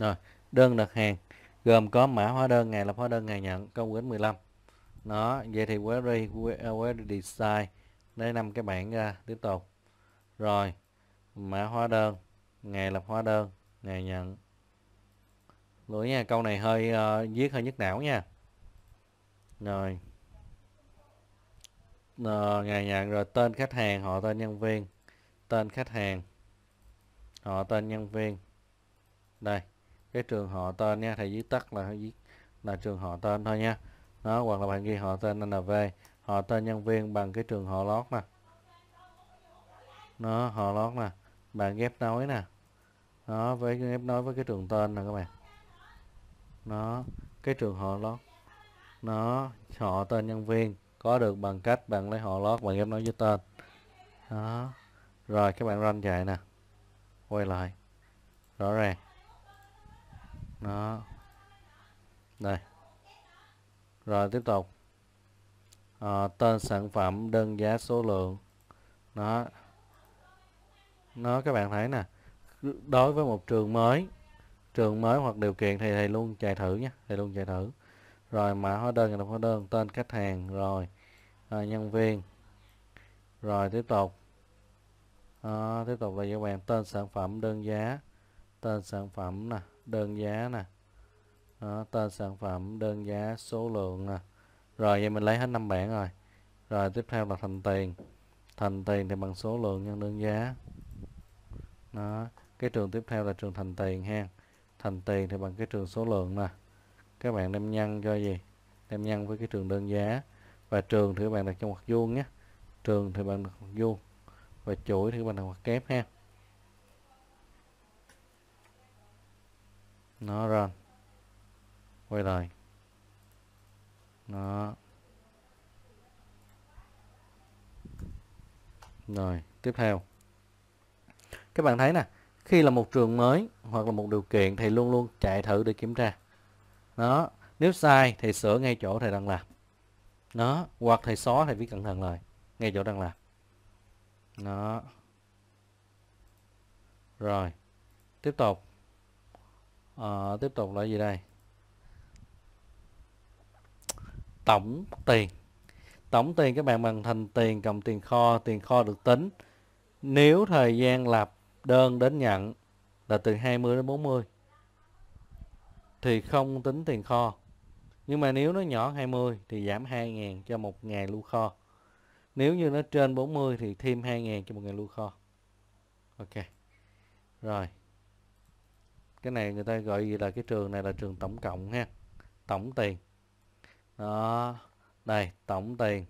Rồi, đơn đặt hàng gồm có mã hóa đơn, ngày lập hóa đơn, ngày nhận, công đến 15. Nó, vậy thì query, à, query design lấy năm cái bảng ra tiếp tục. Rồi, mã hóa đơn, ngày lập hóa đơn, ngày nhận. Lỗi nha, câu này hơi uh, viết hơi nhức não nha. Rồi. Uh, ngày nhận rồi tên khách hàng, họ tên nhân viên, tên khách hàng, họ tên nhân viên. Đây cái trường họ tên nha thầy viết tắt là viết là trường họ tên thôi nha nó hoặc là bạn ghi họ tên NV họ tên nhân viên bằng cái trường họ lót nè nó họ lót nè bạn ghép nối nè nó với ghép nối với cái trường tên nè các bạn nó cái trường họ lót nó họ tên nhân viên có được bằng cách bạn lấy họ lót bạn ghép nối với tên đó rồi các bạn run chạy nè quay lại rõ ràng đó đây rồi tiếp tục à, tên sản phẩm đơn giá số lượng nó nó các bạn thấy nè đối với một trường mới trường mới hoặc điều kiện thì thầy luôn chạy thử nhé thầy luôn chạy thử rồi mã hóa đơn nhập hóa đơn tên khách hàng rồi à, nhân viên rồi tiếp tục à, tiếp tục là các bạn tên sản phẩm đơn giá tên sản phẩm nè đơn giá nè đó, tên sản phẩm đơn giá số lượng nè rồi vậy mình lấy hết năm bảng rồi rồi tiếp theo là thành tiền thành tiền thì bằng số lượng nhân đơn giá đó cái trường tiếp theo là trường thành tiền ha thành tiền thì bằng cái trường số lượng nè các bạn đem nhân cho gì đem nhân với cái trường đơn giá và trường thì các bạn đặt trong ngoặc vuông nhé trường thì bạn đặt vuông và chuỗi thì các bạn đặt ngoặc kép ha nó run quay lại nó rồi tiếp theo các bạn thấy nè khi là một trường mới hoặc là một điều kiện thì luôn luôn chạy thử để kiểm tra nó nếu sai thì sửa ngay chỗ thầy đang làm nó hoặc thầy xóa thầy viết cẩn thận lời ngay chỗ đang làm nó rồi tiếp tục à, tiếp tục là gì đây tổng tiền tổng tiền các bạn bằng thành tiền cộng tiền kho tiền kho được tính nếu thời gian lập đơn đến nhận là từ 20 đến 40 thì không tính tiền kho nhưng mà nếu nó nhỏ 20 thì giảm 2.000 cho một ngày lưu kho nếu như nó trên 40 thì thêm 2.000 cho một ngày lưu kho ok rồi cái này người ta gọi gì là cái trường này là trường tổng cộng ha tổng tiền đó đây tổng tiền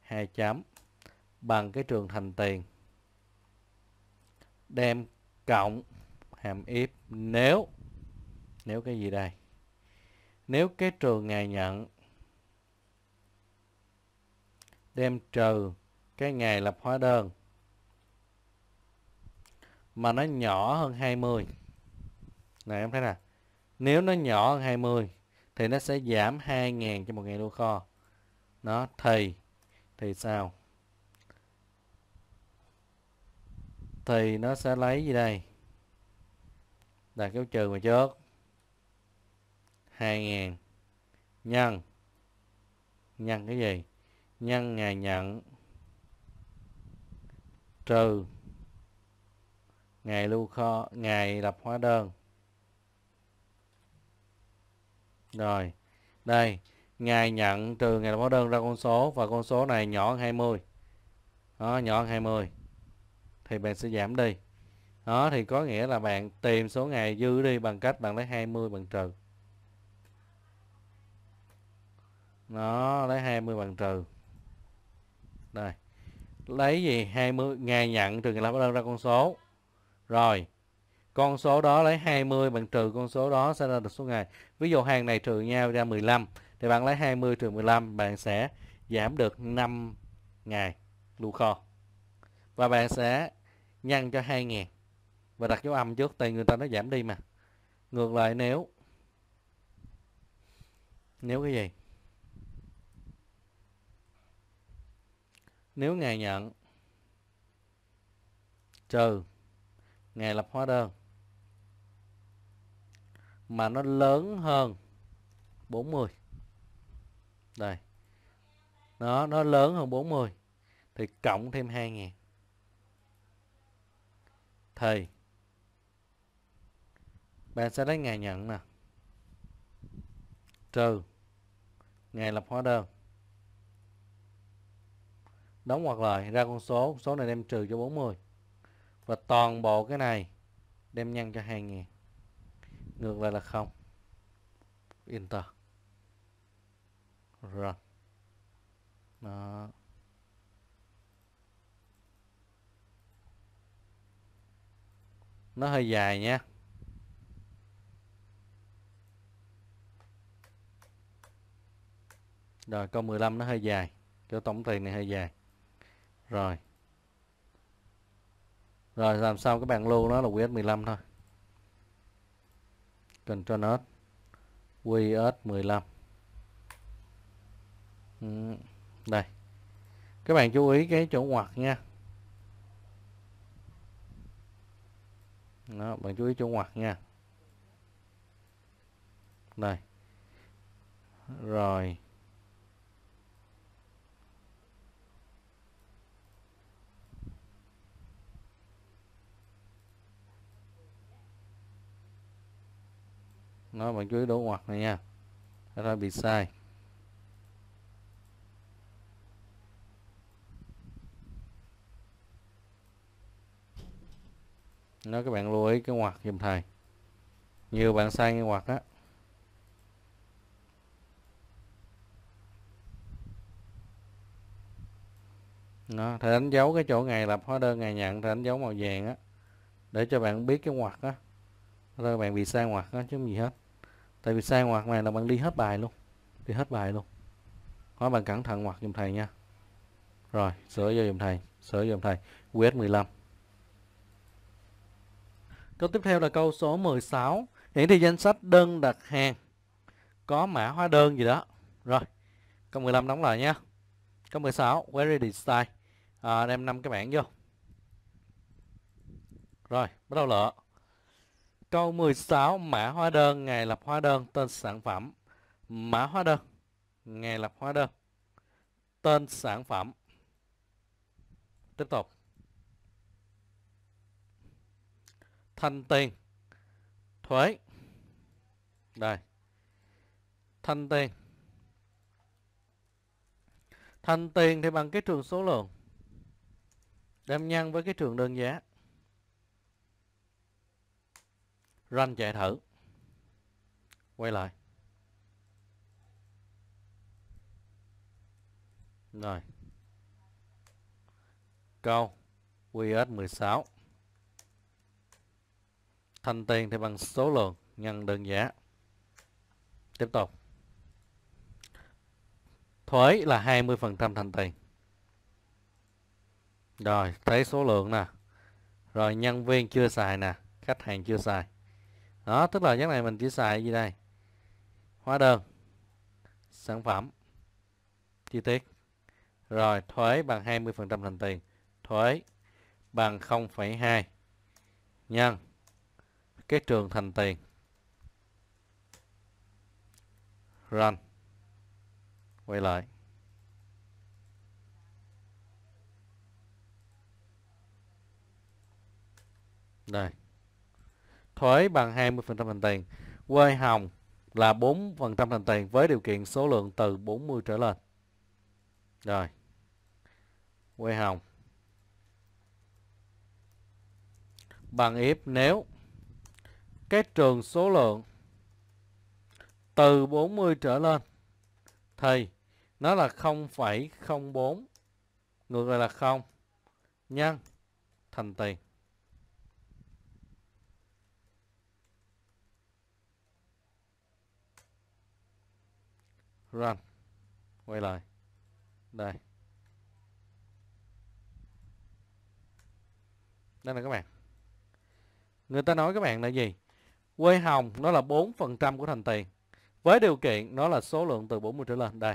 hai chấm bằng cái trường thành tiền đem cộng hàm if nếu nếu cái gì đây nếu cái trường ngày nhận đem trừ cái ngày lập hóa đơn mà nó nhỏ hơn 20 này em thấy nè nếu nó nhỏ hơn 20 thì nó sẽ giảm 2.000 cho một ngày lưu kho nó thì thì sao thì nó sẽ lấy gì đây là cái trừ mà trước 2.000 nhân nhân cái gì nhân ngày nhận trừ ngày lưu kho ngày lập hóa đơn Rồi. Đây, ngày nhận trừ ngày lập hóa đơn ra con số và con số này nhỏ hơn 20. Đó, nhỏ hơn 20. Thì bạn sẽ giảm đi. Đó thì có nghĩa là bạn tìm số ngày dư đi bằng cách bạn lấy 20 bằng trừ. Nó lấy 20 bằng trừ. Đây. Lấy gì? 20 ngày nhận trừ ngày lập hóa đơn ra con số. Rồi, con số đó lấy 20 bằng trừ con số đó sẽ ra được số ngày. Ví dụ hàng này trừ nhau ra 15 thì bạn lấy 20 trừ 15 bạn sẽ giảm được 5 ngày lưu kho. Và bạn sẽ nhân cho 2000 và đặt dấu âm trước tại người ta nó giảm đi mà. Ngược lại nếu nếu cái gì? Nếu ngày nhận trừ ngày lập hóa đơn mà nó lớn hơn 40 đây nó nó lớn hơn 40 thì cộng thêm 2.000 thì bạn sẽ lấy ngày nhận nè trừ ngày lập hóa đơn đóng hoặc lời ra con số số này đem trừ cho 40 và toàn bộ cái này đem nhân cho 2.000 ngược lại là không enter run nó nó hơi dài nha rồi câu 15 nó hơi dài chỗ tổng tiền này hơi dài rồi rồi làm sao các bạn lưu nó là QS15 thôi Ctrl S QS15 ừ, Đây Các bạn chú ý cái chỗ ngoặt nha Đó, bạn chú ý chỗ ngoặt nha Đây Rồi nó bằng ý đổ ngoặt này nha ra bị sai nó các bạn lưu ý cái ngoặt giùm thầy nhiều bạn sai cái ngoặt á nó thầy đánh dấu cái chỗ ngày lập hóa đơn ngày nhận thầy đánh dấu màu vàng á để cho bạn biết cái ngoặt á rồi bạn bị sai ngoặt á chứ gì hết tại vì sai ngoặt này là bạn đi hết bài luôn đi hết bài luôn nói bạn cẩn thận ngoặt dùm thầy nha rồi sửa vô dùm thầy sửa dùm thầy QS 15 câu tiếp theo là câu số 16 hiển thị danh sách đơn đặt hàng có mã hóa đơn gì đó rồi câu 15 đóng lại nha câu 16 query design à, đem năm cái bảng vô rồi bắt đầu lựa Câu 16 mã hóa đơn, ngày lập hóa đơn, tên sản phẩm. Mã hóa đơn, ngày lập hóa đơn, tên sản phẩm. Tiếp tục. Thanh tiền, thuế. Đây. Thanh tiền. Thanh tiền thì bằng cái trường số lượng. Đem nhân với cái trường đơn giá. run chạy thử quay lại rồi câu QS16 thanh tiền thì bằng số lượng nhân đơn giá tiếp tục thuế là 20% thanh tiền rồi thấy số lượng nè rồi nhân viên chưa xài nè khách hàng chưa xài đó tức là cái này mình chỉ xài gì đây hóa đơn sản phẩm chi tiết rồi thuế bằng 20% thành tiền thuế bằng 0,2 nhân cái trường thành tiền run quay lại đây thuế bằng 20% thành tiền. Quê hồng là 4% thành tiền với điều kiện số lượng từ 40 trở lên. Rồi. Quê hồng. Bằng if nếu các trường số lượng từ 40 trở lên thì nó là 0,04 ngược lại là 0 nhân thành tiền. run quay lại đây đây là các bạn người ta nói các bạn là gì quê hồng nó là 4% của thành tiền với điều kiện nó là số lượng từ 40 trở lên đây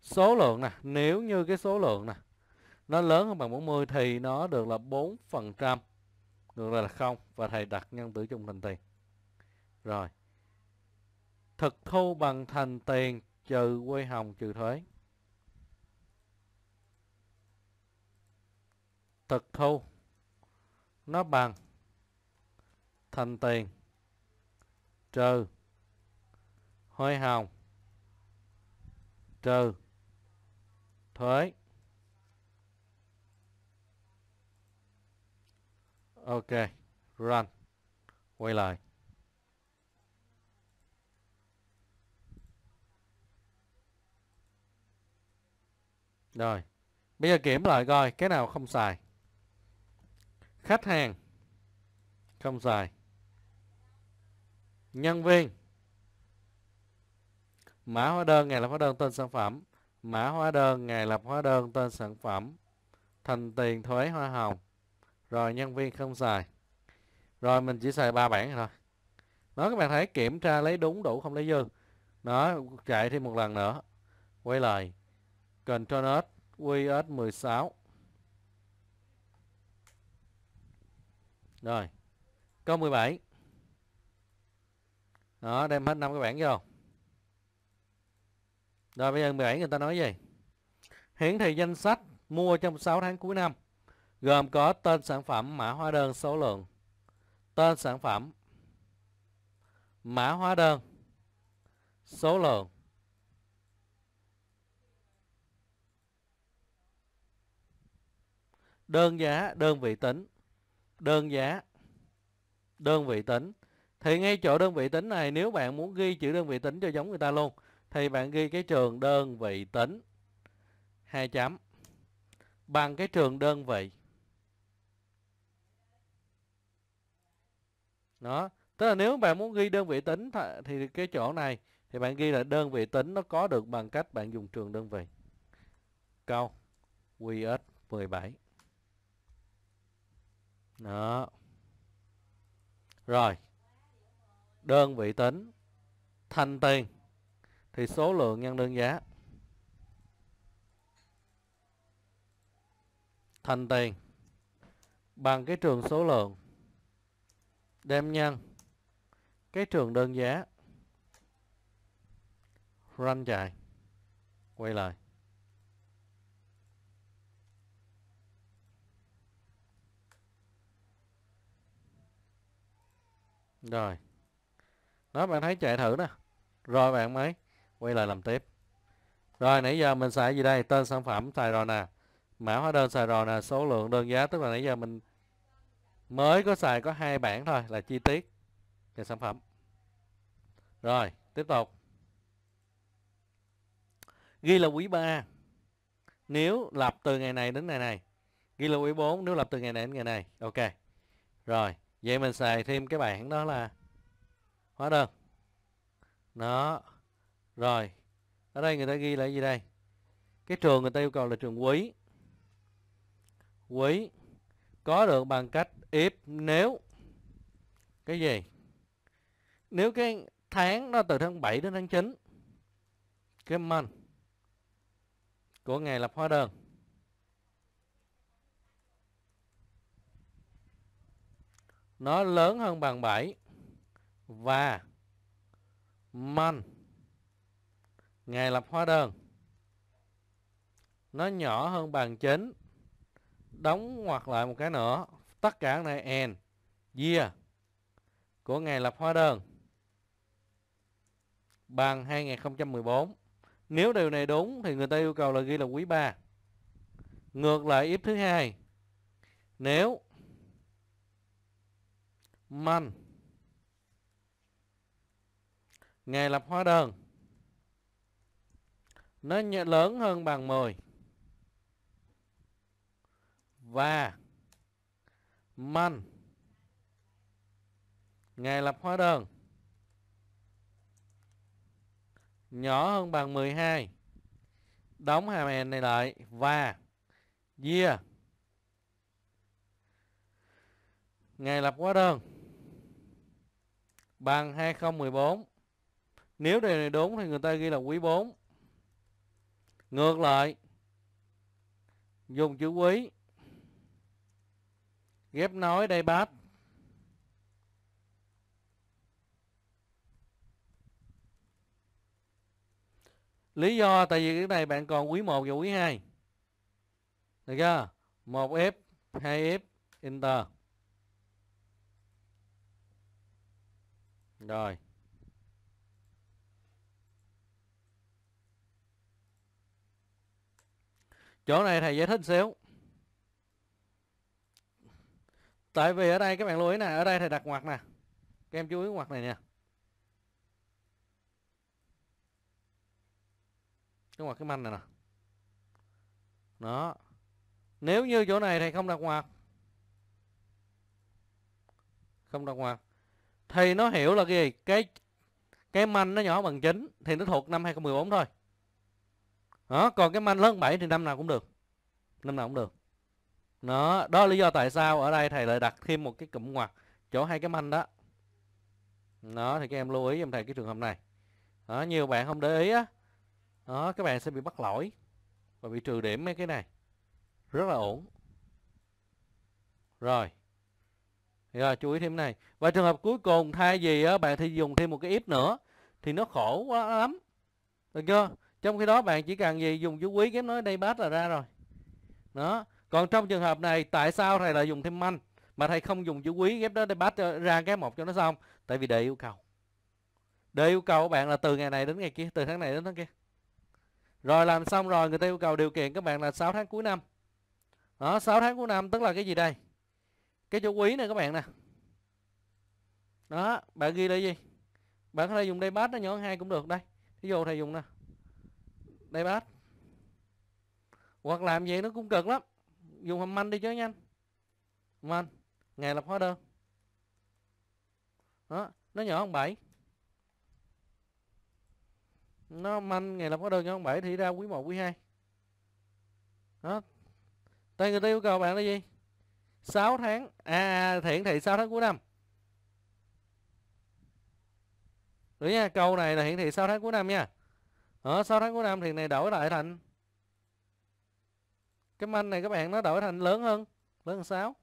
số lượng nè nếu như cái số lượng nè nó lớn hơn bằng 40 thì nó được là 4% ngược lại là không và thầy đặt nhân tử chung thành tiền rồi thực thu bằng thành tiền trừ quê hồng trừ thuế thực thu nó bằng thành tiền trừ huê hồng trừ thuế ok run quay lại Rồi. Bây giờ kiểm lại coi cái nào không xài. Khách hàng không xài. Nhân viên mã hóa đơn ngày lập hóa đơn tên sản phẩm mã hóa đơn ngày lập hóa đơn tên sản phẩm thành tiền thuế hoa hồng rồi nhân viên không xài rồi mình chỉ xài ba bảng thôi nó các bạn thấy kiểm tra lấy đúng đủ không lấy dư nó chạy thêm một lần nữa quay lại Ctrl S, Q S 16. Rồi. Câu 17. Đó, đem hết năm cái bảng vô. Rồi bây giờ 17 người ta nói gì? Hiển thị danh sách mua trong 6 tháng cuối năm gồm có tên sản phẩm, mã hóa đơn, số lượng. Tên sản phẩm, mã hóa đơn, số lượng đơn giá đơn vị tính đơn giá đơn vị tính thì ngay chỗ đơn vị tính này nếu bạn muốn ghi chữ đơn vị tính cho giống người ta luôn thì bạn ghi cái trường đơn vị tính hai chấm bằng cái trường đơn vị đó tức là nếu bạn muốn ghi đơn vị tính thì cái chỗ này thì bạn ghi là đơn vị tính nó có được bằng cách bạn dùng trường đơn vị câu QS 17 đó rồi đơn vị tính thanh tiền thì số lượng nhân đơn giá thành tiền bằng cái trường số lượng đem nhân cái trường đơn giá ranh chạy quay lại Rồi. Đó bạn thấy chạy thử nè. Rồi bạn mấy quay lại làm tiếp. Rồi nãy giờ mình xài gì đây? Tên sản phẩm xài rồi nè. Mã hóa đơn xài rồi nè, số lượng đơn giá tức là nãy giờ mình mới có xài có hai bảng thôi là chi tiết về sản phẩm. Rồi, tiếp tục. Ghi là quý 3. Nếu lập từ ngày này đến ngày này. Ghi là quý 4 nếu lập từ ngày này đến ngày này. Ok. Rồi vậy mình xài thêm cái bảng đó là hóa đơn nó rồi ở đây người ta ghi lại gì đây cái trường người ta yêu cầu là trường quý quý có được bằng cách ép nếu cái gì nếu cái tháng nó từ tháng 7 đến tháng 9 cái month của ngày lập hóa đơn nó lớn hơn bằng 7 và man ngày lập hóa đơn nó nhỏ hơn bằng 9 đóng ngoặc lại một cái nữa tất cả này and year của ngày lập hóa đơn bằng 2014 nếu điều này đúng thì người ta yêu cầu là ghi là quý 3 ngược lại íp thứ hai nếu man nghề lập hóa đơn nó nhẹ lớn hơn bằng 10 và man ngày lập hóa đơn nhỏ hơn bằng 12 đóng hàm n này lại và year ngày lập hóa đơn bằng 2014. Nếu điều này đúng thì người ta ghi là quý 4. Ngược lại, dùng chữ quý ghép nối đây bát lý do tại vì cái này bạn còn quý 1 và quý 2 được chưa 1F 2F enter rồi chỗ này thầy giải thích xíu tại vì ở đây các bạn lưu ý nè ở đây thầy đặt ngoặc nè các em chú ý ngoặc này nè cái ngoặc cái manh này nè đó nếu như chỗ này thầy không đặt ngoặc không đặt ngoặc thì nó hiểu là cái gì cái cái manh nó nhỏ bằng 9 thì nó thuộc năm 2014 thôi đó còn cái manh lớn 7 thì năm nào cũng được năm nào cũng được đó đó là lý do tại sao ở đây thầy lại đặt thêm một cái cụm ngoặc chỗ hai cái manh đó đó thì các em lưu ý em thầy cái trường hợp này đó, nhiều bạn không để ý á đó các bạn sẽ bị bắt lỗi và bị trừ điểm mấy cái này rất là ổn rồi rồi chú ý thêm này. Và trường hợp cuối cùng thay vì á, bạn thì dùng thêm một cái if nữa thì nó khổ quá lắm. Được chưa? Trong khi đó bạn chỉ cần gì dùng chú quý kém nói đây bát là ra rồi. Đó. Còn trong trường hợp này tại sao thầy lại dùng thêm manh mà thầy không dùng chữ quý ghép đó để bắt ờ, ra cái một cho nó xong? Tại vì đề yêu cầu. Đề yêu cầu của bạn là từ ngày này đến ngày kia, từ tháng này đến tháng kia. Rồi làm xong rồi người ta yêu cầu điều kiện các bạn là 6 tháng cuối năm. Đó, 6 tháng cuối năm tức là cái gì đây? cái chú ý này các bạn nè đó bạn ghi đây gì bạn có thể dùng đây bát nó nhỏ hai cũng được đây ví dụ thầy dùng nè đây bát hoặc làm vậy nó cũng cực lắm dùng hầm manh đi cho nhanh hầm manh ngày lập hóa đơn đó nó nhỏ hơn bảy nó manh ngày lập hóa đơn nhỏ hơn bảy thì ra quý 1 quý 2 đó Tại người ta yêu cầu bạn là gì? 6 tháng à hiển thị 6 tháng cuối năm Đúng nha, câu này là hiển thị 6 tháng cuối năm nha. Ở ờ, 6 tháng cuối năm thì này đổi lại thành cái manh này các bạn nó đổi thành lớn hơn, lớn hơn 6.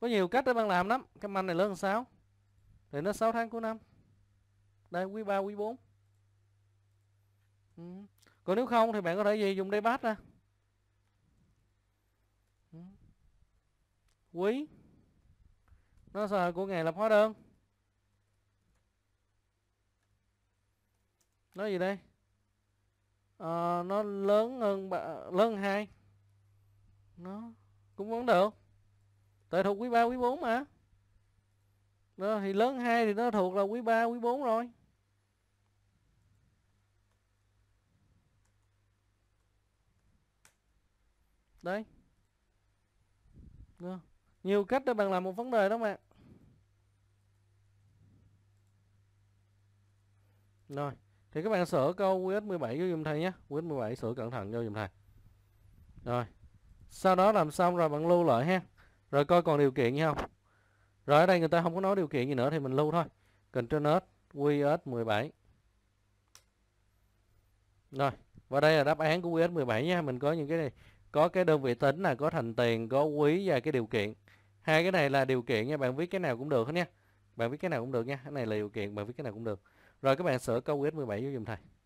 Có nhiều cách để bạn làm lắm, cái manh này lớn hơn 6. Thì nó 6 tháng cuối năm. Đây quý 3, quý 4. Ừ. Còn nếu không thì bạn có thể gì dùng đây bát ra. quý nó sợ của ngày lập hóa đơn nó gì đây à, nó lớn hơn lớn hai nó cũng vẫn được tại thuộc quý 3 quý 4 mà đó, thì lớn hai thì nó thuộc là quý 3 quý 4 rồi đấy được nhiều cách để bạn làm một vấn đề đó mà rồi thì các bạn sửa câu QS17 vô dùm thầy nhé QS17 sửa cẩn thận vô dùm thầy rồi sau đó làm xong rồi bạn lưu lại ha rồi coi còn điều kiện như không rồi ở đây người ta không có nói điều kiện gì nữa thì mình lưu thôi Control S QS17 rồi và đây là đáp án của QS17 nha mình có những cái này có cái đơn vị tính là có thành tiền có quý và cái điều kiện hai cái này là điều kiện nha bạn viết cái nào cũng được hết nha bạn viết cái nào cũng được nha cái này là điều kiện bạn viết cái nào cũng được rồi các bạn sửa câu S17 vô dùm thầy